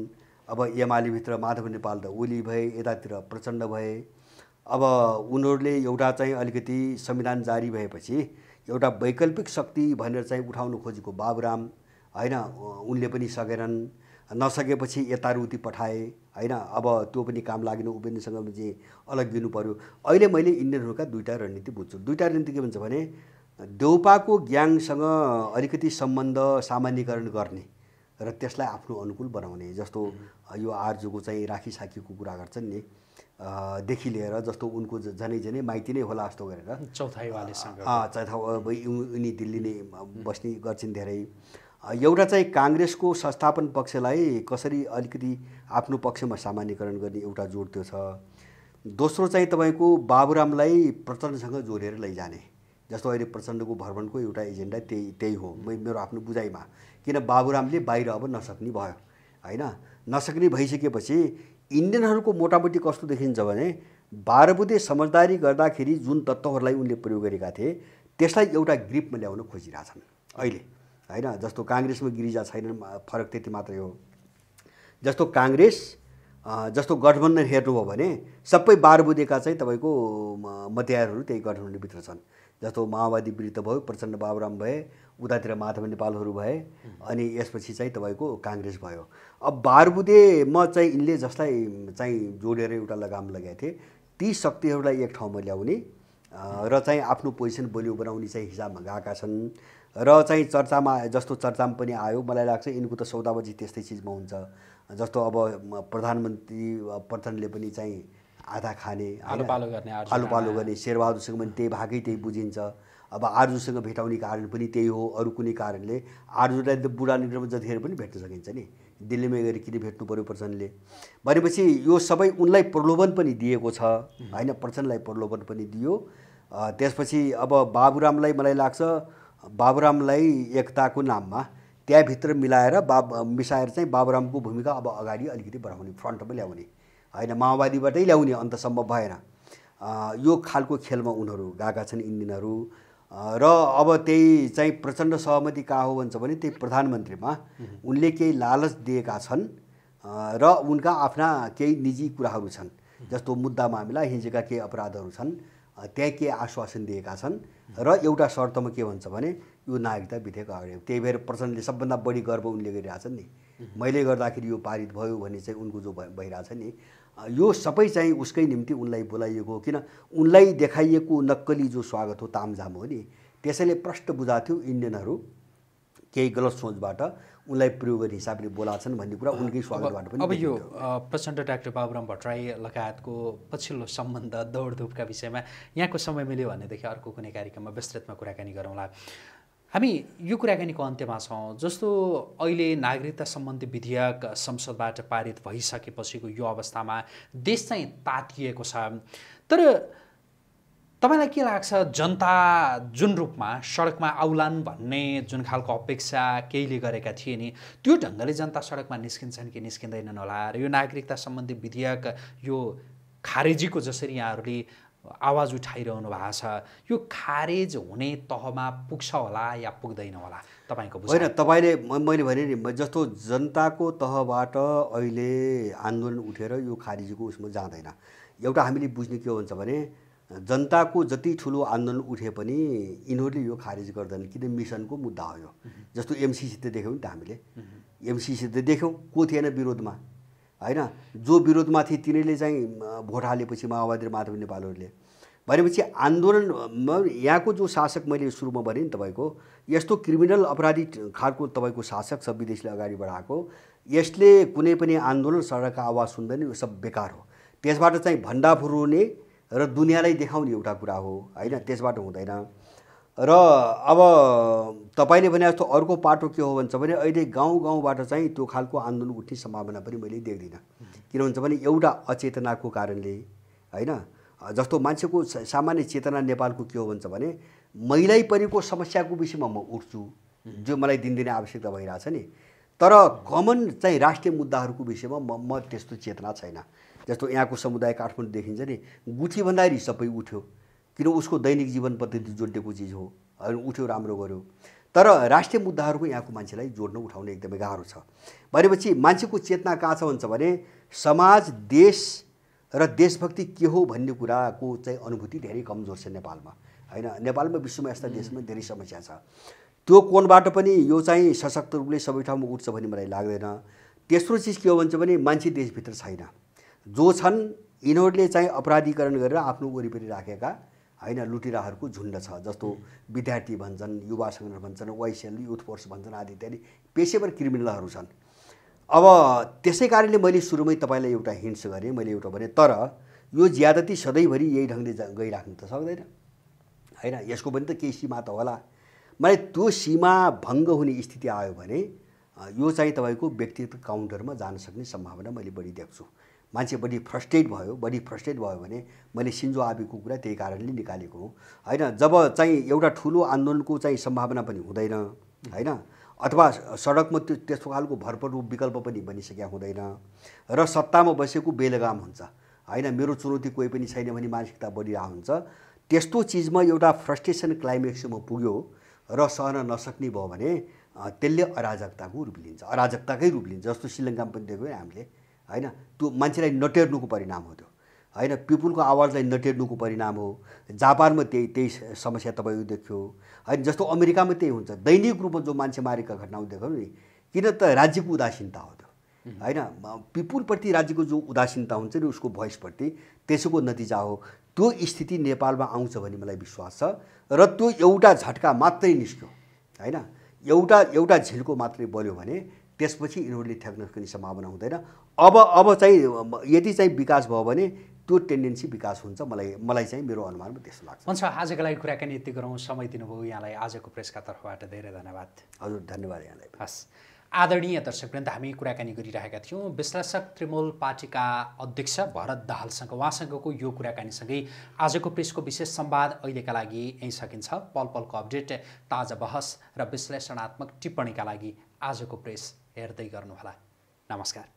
अब एमालेभित्र माधव नेपाल त ओली भए यतातिर प्रचण्ड भए अब उनीहरूले एउटा चाहिँ अलिकति संविधान जारी भएपछि एउटा वैकल्पिक शक्ति भनेर चाहिँ उठाउनु खोजेको बाबुराम होइन उनले पनि सकेनन् नसकेपछि यताउति पठाए होइन अब त्यो पनि काम लागेन उपेन्द्रसँग चाहिँ अलग दिनु पऱ्यो अहिले मैले इन्डियनहरूका दुईवटा रणनीति बुझ्छु दुईवटा रणनीति के भन्छ भने देउपाको ग्याङसँग अलिकति सम्बन्ध सामान्यकरण गर्ने र त्यसलाई आफ्नो अनुकूल बनाउने जस्तो यो आर्जुको चाहिँ साखीको कुरा गर्छन् नि देखि लिएर जस्तो उनको झनै झनै माइती नै होला जस्तो गरेर चौथाइवालेसँग चौथा उनी दिल्ली नै बस्ने गर्छिन् धेरै एउटा चाहिँ काङ्ग्रेसको संस्थापन पक्षलाई कसरी अलिकति आफ्नो पक्षमा सामान्यकरण गर्ने एउटा जोड त्यो छ दोस्रो चाहिँ तपाईँको बाबुरामलाई प्रचण्डसँग जोडेर लैजाने जस्तो अहिले प्रचण्डको भ्रमणको एउटा एजेन्डा त्यही त्यही हो मेरो आफ्नो बुझाइमा किन बाबुरामले बाहिर अब नसक्ने भयो होइन नसक्ने भइसकेपछि इन्डियनहरूको मोटामोटी कस्तो देखिन्छ भने बाह्र बुधे समझदारी गर्दाखेरि जुन तत्त्वहरूलाई उनले प्रयोग गरेका थिए त्यसलाई एउटा ग्रिपमा ल्याउन खोजिरहेछन् अहिले होइन जस्तो काङ्ग्रेसमा गिरिजा छैनन् फरक त्यति मात्रै हो जस्तो काङ्ग्रेस जस्तो गठबन्धन हेर्नुभयो भने सबै बारबुदेका चाहिँ तपाईँको मध्याहरू त्यही गठबन्धनभित्र छन् जस्तो माओवादी विरुद्ध भयो प्रचण्ड बाबुराम भए उतातिर माधव नेपालहरू भए अनि यसपछि चाहिँ तपाईँको काङ्ग्रेस भयो अब बारबुदेमा चाहिँ यिनले जसलाई चाहिँ जोडेर एउटा लगाम लगाएको थिए ती शक्तिहरूलाई एक ठाउँमा ल्याउने र चाहिँ आफ्नो पोजिसन बलियो बनाउने चाहिँ हिसाबमा गएका छन् र चाहिँ चर्चामा जस्तो चर्चामा पनि आयो मलाई लाग्छ यिनको त सौदाबाजी त्यस्तै चिजमा हुन्छ जस्तो अब प्रधानमन्त्री प्रचण्डले पनि चाहिँ आधा खाने आलुपालो गर्ने गर्ने शेरबहादुरसँग पनि त्यही भागै त्यही बुझिन्छ अब आर्जुसँग भेटाउने कारण पनि त्यही हो अरू कुनै कारणले आर्जुलाई त बुढा लिडरमा जतिखेर पनि भेट्न सकिन्छ नि दिल्लीमा गएर किन भेट्नु पऱ्यो प्रचण्डले भनेपछि यो सबै उनलाई प्रलोभन पनि दिएको छ होइन प्रचण्डलाई प्रलोभन पनि दियो त्यसपछि अब बाबुरामलाई मलाई लाग्छ बाबुरामलाई एकताको नाममा त्यहाँभित्र मिलाएर बा मिसाएर चाहिँ बाबुरामको भूमिका अब अगाडि अलिकति बढाउने फ्रन्टमा ल्याउने होइन माओवादीबाटै ल्याउने अन्तसम्म भएन यो खालको खेलमा उनीहरू गएका छन् इन्डियनहरू र अब त्यही चाहिँ प्रचण्ड सहमति कहाँ हो भन्छ भने त्यही प्रधानमन्त्रीमा उनले केही लालच दिएका छन् र उनका आफ्ना केही निजी कुराहरू छन् जस्तो मुद्दा मामिला हिजोका केही अपराधहरू छन् त्यहाँ केही आश्वासन दिएका छन् र एउटा शर्तमा के भन्छ भने यो नागरिकता विधेयक अगाडि त्यही भएर प्रचण्डले सबभन्दा बढी गर्व उनले गरिरहेछन् नि मैले गर्दाखेरि यो पारित भयो भन्ने चाहिँ उनको जो भइरहेछ नि यो सबै चाहिँ उसकै निम्ति उनलाई बोलाइएको हो किन उनलाई देखाइएको नक्कली जो स्वागत हो तामझाम हो नि त्यसैले प्रष्ट बुझाएको थियो इन्डियनहरू केही गलत सोचबाट उनलाई प्रयोग गर्ने हिसाबले बोलाछन् भन्ने कुरा उनकै स्वागतबाट पनि अब यो प्रचण्ड डाक्टर बाबुराम भट्टराई लगायतको पछिल्लो सम्बन्ध दौडधुपका विषयमा यहाँको समय मिल्यो भनेदेखि अर्को कुनै कार्यक्रममा विस्तृतमा कुराकानी गरौँला हामी यो कुराकानीको अन्त्यमा छौँ जस्तो अहिले नागरिकता सम्बन्धी विधेयक संसदबाट पारित भइसकेपछिको यो अवस्थामा देश चाहिँ तातिएको छ तर तपाईँलाई के लाग्छ जनता जुन रूपमा सडकमा आउलान् भन्ने जुन खालको अपेक्षा केहीले गरेका थिए नि त्यो ढङ्गले जनता सडकमा निस्किन्छन् कि निस्किँदैनन् होला र यो नागरिकता सम्बन्धी विधेयक यो खारेजीको जसरी यहाँहरूले आवाज उठाइरहनु भएको छ यो खारेज हुने तहमा पुग्छ होला या पुग्दैन होला तपाईँको होइन तपाईँले मैले भने नि जस्तो जनताको तहबाट अहिले आन्दोलन उठेर यो खारेजको उसमा जाँदैन एउटा हामीले बुझ्ने के हुन्छ भने जनताको जति ठुलो आन्दोलन उठे पनि यिनीहरूले यो खारेज गर्दैन किन मिसनको मुद्दा हो यो जस्तो एमसिसी त देख्यौँ नि त हामीले एमसिसी त देख्यौँ को थिएन विरोधमा होइन जो विरोधमा थिए तिनीहरूले चाहिँ भोट हालेपछि माओवादी र माधव नेपालहरूले भनेपछि आन्दोलन यहाँको जो शासक मैले सुरुमा भने नि तपाईँको यस्तो क्रिमिनल अपराधी खालको तपाईँको शासक छ विदेशले अगाडि बढाएको यसले कुनै पनि आन्दोलन सरकारको आवाज सुन्दैन यो सब बेकार हो त्यसबाट चाहिँ भण्डाफुर हुने र दुनियाँलाई देखाउने एउटा कुरा हो होइन त्यसबाट हुँदैन र अब तपाईँले भने जस्तो अर्को पाटो के हो भन्छ भने अहिले गाउँ गाउँबाट चाहिँ त्यो खालको आन्दोलन उठ्ने सम्भावना पनि मैले देख्दिनँ किन भन्छ भने एउटा अचेतनाको कारणले होइन जस्तो मान्छेको सामान्य चेतना नेपालको के हो भन्छ भने मैलै परेको समस्याको विषयमा म उठ्छु जो मलाई दिनदिनै आवश्यकता भइरहेछ नि तर कमन चाहिँ राष्ट्रिय मुद्दाहरूको विषयमा म म त्यस्तो चेतना छैन जस्तो यहाँको समुदाय काठमाडौँ देखिन्छ नि गुठी भन्दाखेरि सबै उठ्यो किन उसको दैनिक जीवन पद्धति जोडिएको चिज हो उठ्यो राम्रो गर्यो तर राष्ट्रिय मुद्दाहरूको यहाँको मान्छेलाई जोड्न उठाउने एकदमै गाह्रो छ भनेपछि मान्छेको चेतना कहाँ छ भन्छ भने समाज देश र देशभक्ति के हो भन्ने कुराको चाहिँ अनुभूति धेरै कमजोर छ नेपालमा होइन नेपालमा विश्वमा यस्ता देशमा धेरै समस्या छ त्यो कोणबाट पनि यो चाहिँ सशक्त रूपले सबै ठाउँमा उठ्छ भन्ने मलाई लाग्दैन तेस्रो चिज के हो भन्छ भने मान्छे देशभित्र छैन जो छन् यिनीहरूले चाहिँ अपराधीकरण गरेर आफ्नो वरिपरि राखेका होइन लुटेराहरूको झुन्ड छ जस्तो विद्यार्थी भन्छन् युवा सङ्गठन भन्छन् वाइसएल युथ फोर्स भन्छन् आदि इत्यादि पेसेवर क्रिमिनलहरू छन् अब त्यसै कारणले मैले सुरुमै तपाईँलाई एउटा हिन्ट्स गरेँ मैले एउटा भने तर यो ज्यादती सधैँभरि यही ढङ्गले गइराख्नु त सक्दैन होइन यसको पनि त केही सीमा त होला मलाई त्यो सीमा भङ्ग हुने स्थिति आयो भने यो चाहिँ तपाईँको व्यक्तिगत काउन्टरमा जान सक्ने सम्भावना मैले बढी देख्छु मान्छे बढी फ्रस्ट्रेट भयो बढी फ्रस्ट्रेट भयो भने मैले सिन्जो आबीको कुरा त्यही कारणले निकालेको हो होइन जब चाहिँ एउटा ठुलो आन्दोलनको चाहिँ सम्भावना पनि हुँदैन होइन अथवा सडकमा त्यो त्यस्तो खालको भरपर विकल्प पनि बनिसकेका हुँदैन र सत्तामा बसेको बेलगाम हुन्छ होइन मेरो चुनौती कोही पनि छैन भने मानसिकता बढिरहेको हुन्छ त्यस्तो चिजमा एउटा फ्रस्ट्रेसन क्लाइमेक्समा पुग्यो र सहन नसक्ने भयो भने त्यसले अराजकताको रूप लिन्छ अराजकताकै रूप लिन्छ जस्तो श्रीलङ्कामा पनि देख्यौँ हामीले होइन त्यो मान्छेलाई नटेर्नुको परिणाम हो त्यो होइन पिपुलको आवाजलाई नटेर्नुको परिणाम हो जापानमा त्यही त्यही समस्या तपाईँको देख्यो होइन जस्तो अमेरिकामा त्यही हुन्छ दैनिक रूपमा जो मान्छे मारेका घटनाहरू देख्नु नि किन त राज्यको उदासीनता हो त्यो होइन पिपुलप्रति राज्यको जो उदासीनता हुन्छ नि उसको भोइसप्रति त्यसको नतिजा हो त्यो स्थिति नेपालमा आउँछ भन्ने मलाई विश्वास छ र त्यो एउटा झट्का मात्रै निस्क्यो होइन एउटा एउटा झिल्को मात्रै बल्यो भने त्यसपछि यिनीहरूले ठ्याक्न सक्ने सम्भावना हुँदैन अब अब चाहिँ यदि चाहिँ विकास भयो भने त्यो टेन्डेन्सी विकास हुन्छ मलाई मलाई चाहिँ मेरो अनुमानमा त्यस्तो लाग्छ हुन्छ आजको लागि कुराकानी यति गरौँ समय दिनुभयो यहाँलाई आजको प्रेसका तर्फबाट धेरै धन्यवाद हजुर धन्यवाद यहाँलाई हस् आदरणीय दर्शकवृन्द हामी कुराकानी गरिरहेका थियौँ विश्लेषक त्रिमूल पार्टीका अध्यक्ष भरत दाहालसँग उहाँसँगको यो कुराकानीसँगै आजको प्रेसको विशेष संवाद अहिलेका लागि यहीँ सकिन्छ पल पलको अपडेट ताजा बहस र विश्लेषणात्मक टिप्पणीका लागि आजको प्रेस हेर्दै गर्नुहोला नमस्कार